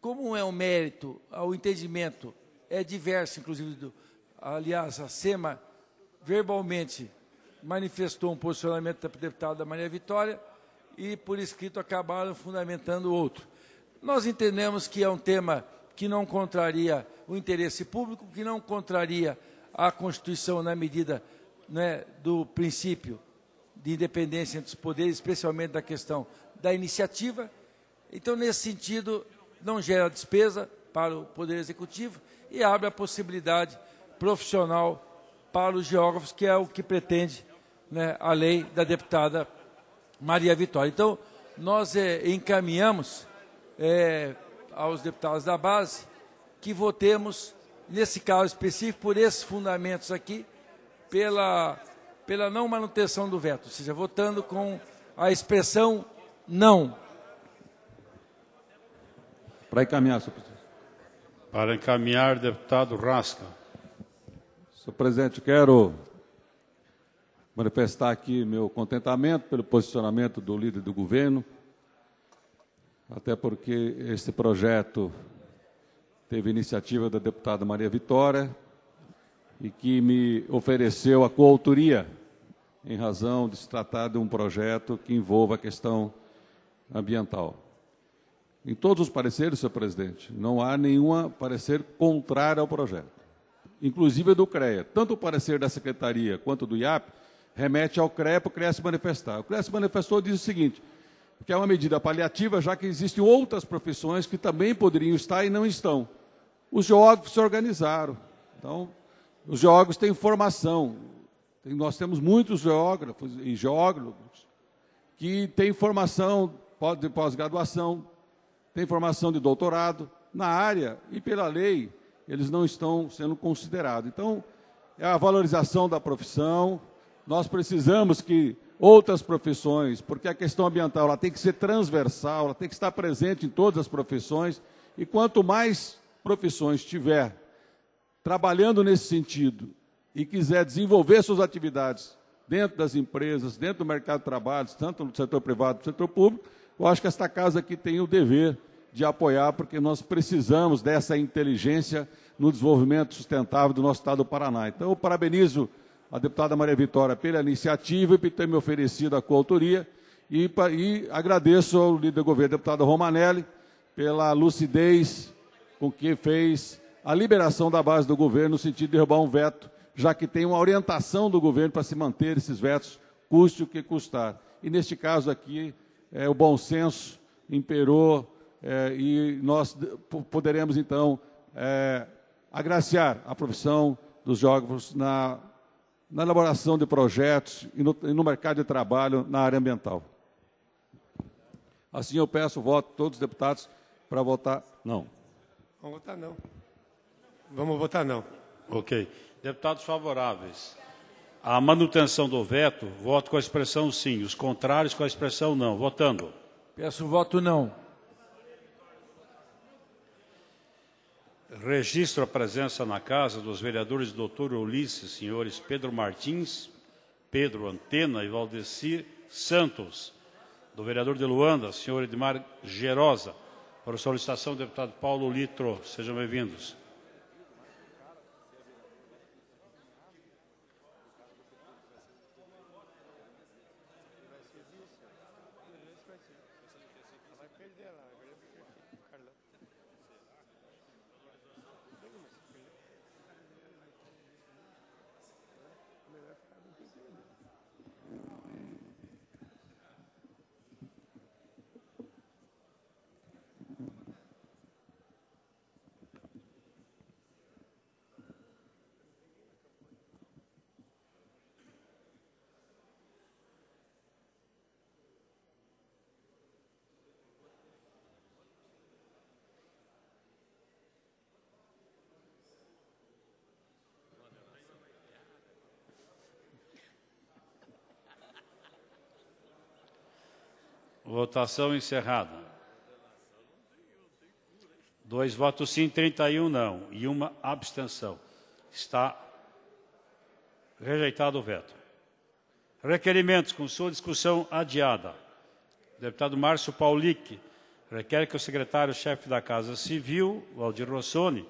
Como é o mérito, ah, o entendimento é diverso, inclusive, do, aliás, a SEMA verbalmente manifestou um posicionamento da deputada Maria Vitória e, por escrito, acabaram fundamentando outro. Nós entendemos que é um tema que não contraria o interesse público, que não contraria a Constituição na medida né, do princípio de independência entre os poderes, especialmente da questão da iniciativa. Então, nesse sentido, não gera despesa para o Poder Executivo e abre a possibilidade profissional para os geógrafos, que é o que pretende né, a lei da deputada Maria Vitória. Então, nós é, encaminhamos é, aos deputados da base que votemos, nesse caso específico, por esses fundamentos aqui, pela, pela não manutenção do veto, ou seja, votando com a expressão não. Para encaminhar, senhor presidente. Para encaminhar, deputado Rasca. Senhor presidente, quero manifestar aqui meu contentamento pelo posicionamento do líder do governo até porque este projeto teve iniciativa da deputada Maria Vitória e que me ofereceu a coautoria em razão de se tratar de um projeto que envolva a questão ambiental. Em todos os pareceres, senhor presidente, não há nenhum parecer contrário ao projeto, inclusive do CREA. Tanto o parecer da secretaria quanto do IAP remete ao CREA para o CREA se manifestar. O CREA se manifestou e diz o seguinte: porque é uma medida paliativa, já que existem outras profissões que também poderiam estar e não estão. Os geógrafos se organizaram. Então, os geógrafos têm formação. Nós temos muitos geógrafos e geólogos que têm formação de pós-graduação, têm formação de doutorado na área e, pela lei, eles não estão sendo considerados. Então, é a valorização da profissão. Nós precisamos que outras profissões, porque a questão ambiental ela tem que ser transversal, ela tem que estar presente em todas as profissões, e quanto mais profissões tiver trabalhando nesse sentido e quiser desenvolver suas atividades dentro das empresas, dentro do mercado de trabalho, tanto no setor privado quanto no setor público, eu acho que esta casa aqui tem o dever de apoiar, porque nós precisamos dessa inteligência no desenvolvimento sustentável do nosso estado do Paraná. Então, eu parabenizo a deputada Maria Vitória pela iniciativa e por ter me oferecido a coautoria. E, e agradeço ao líder do governo, deputado Romanelli, pela lucidez com que fez a liberação da base do governo no sentido de derrubar um veto, já que tem uma orientação do governo para se manter esses vetos, custe o que custar. E neste caso aqui, é, o bom senso imperou é, e nós poderemos então é, agraciar a profissão dos geógrafos na na elaboração de projetos e no, e no, mercado de trabalho na área ambiental. Assim, eu peço o voto de todos os deputados para votar não. Vamos votar não. Vamos votar não. Ok. Deputados favoráveis. A manutenção do veto, voto com a expressão sim. Os contrários com a expressão não. Votando. Peço voto não. Registro a presença na casa dos vereadores doutor Ulisses, senhores Pedro Martins, Pedro Antena e Valdecir Santos. Do vereador de Luanda, senhor Edmar Gerosa. Por solicitação do deputado Paulo Litro. Sejam bem-vindos. perder lá. Votação encerrada. Dois votos sim, 31 não e uma abstenção. Está rejeitado o veto. Requerimentos com sua discussão adiada. O deputado Márcio Paulic requer que o secretário-chefe da Casa Civil, Waldir Rossoni,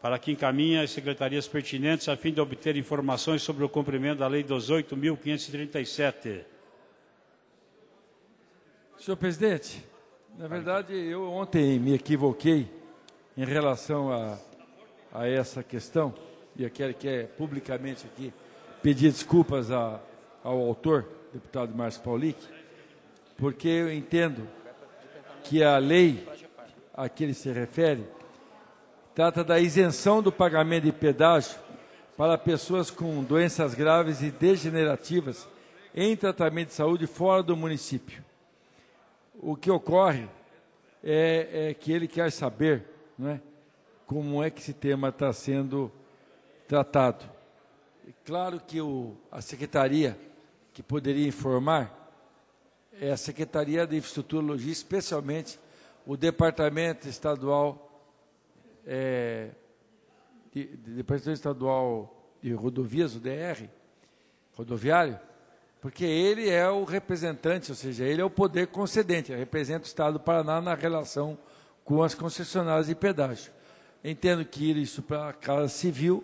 para que encaminhe as secretarias pertinentes a fim de obter informações sobre o cumprimento da Lei 18.537. Senhor presidente, na verdade eu ontem me equivoquei em relação a, a essa questão e eu quero que é publicamente aqui pedir desculpas a, ao autor, deputado Márcio Paulic, porque eu entendo que a lei a que ele se refere trata da isenção do pagamento de pedágio para pessoas com doenças graves e degenerativas em tratamento de saúde fora do município o que ocorre é, é que ele quer saber né, como é que esse tema está sendo tratado. Claro que o, a secretaria que poderia informar é a Secretaria de Infraestrutura e Logística, especialmente o Departamento Estadual é, de, de Departamento Estadual de Rodovias, o DR, rodoviário, porque ele é o representante, ou seja, ele é o poder concedente, representa o Estado do Paraná na relação com as concessionárias de pedágio. Entendo que isso para a Casa Civil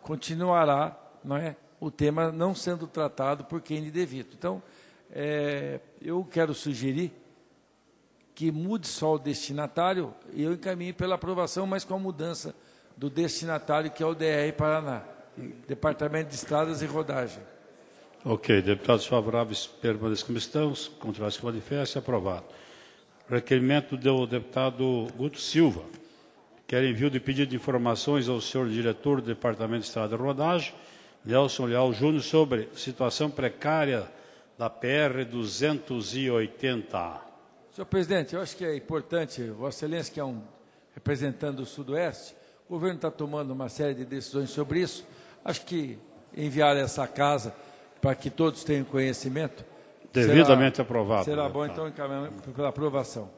continuará, não é? o tema não sendo tratado por quem lhe devido. Então, é, eu quero sugerir que mude só o destinatário e eu encaminhe pela aprovação, mas com a mudança do destinatário, que é o DR Paraná, Departamento de Estradas e Rodagem. Ok. Deputados favoráveis permaneçam como estão. Contrários que manifestem. É aprovado. Requerimento do deputado Guto Silva. Quer envio de pedido de informações ao senhor diretor do Departamento de Estrada e Rodagem, Nelson Leal Júnior, sobre situação precária da PR 280. Senhor presidente, eu acho que é importante, Vossa Excelência, que é um representante do Sudoeste, o governo está tomando uma série de decisões sobre isso. Acho que enviar essa casa para que todos tenham conhecimento. Devidamente será, aprovado. Será né? bom, tá. então, encaminhar pela aprovação.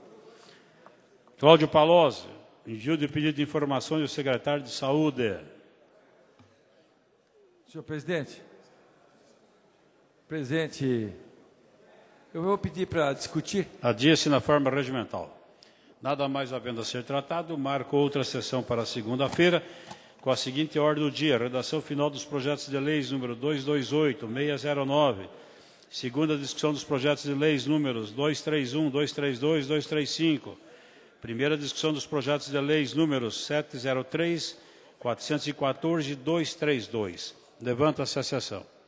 Cláudio Palozzi, envio de pedido de informações do secretário de Saúde. Senhor presidente, presidente, eu vou pedir para discutir. Adia-se na forma regimental. Nada mais havendo a ser tratado, marco outra sessão para segunda-feira com a seguinte ordem do dia: redação final dos projetos de leis número 228, 609. Segunda discussão dos projetos de leis números 231, 232, 235. Primeira discussão dos projetos de leis números 703, 414 e 232. Levanta-se a sessão.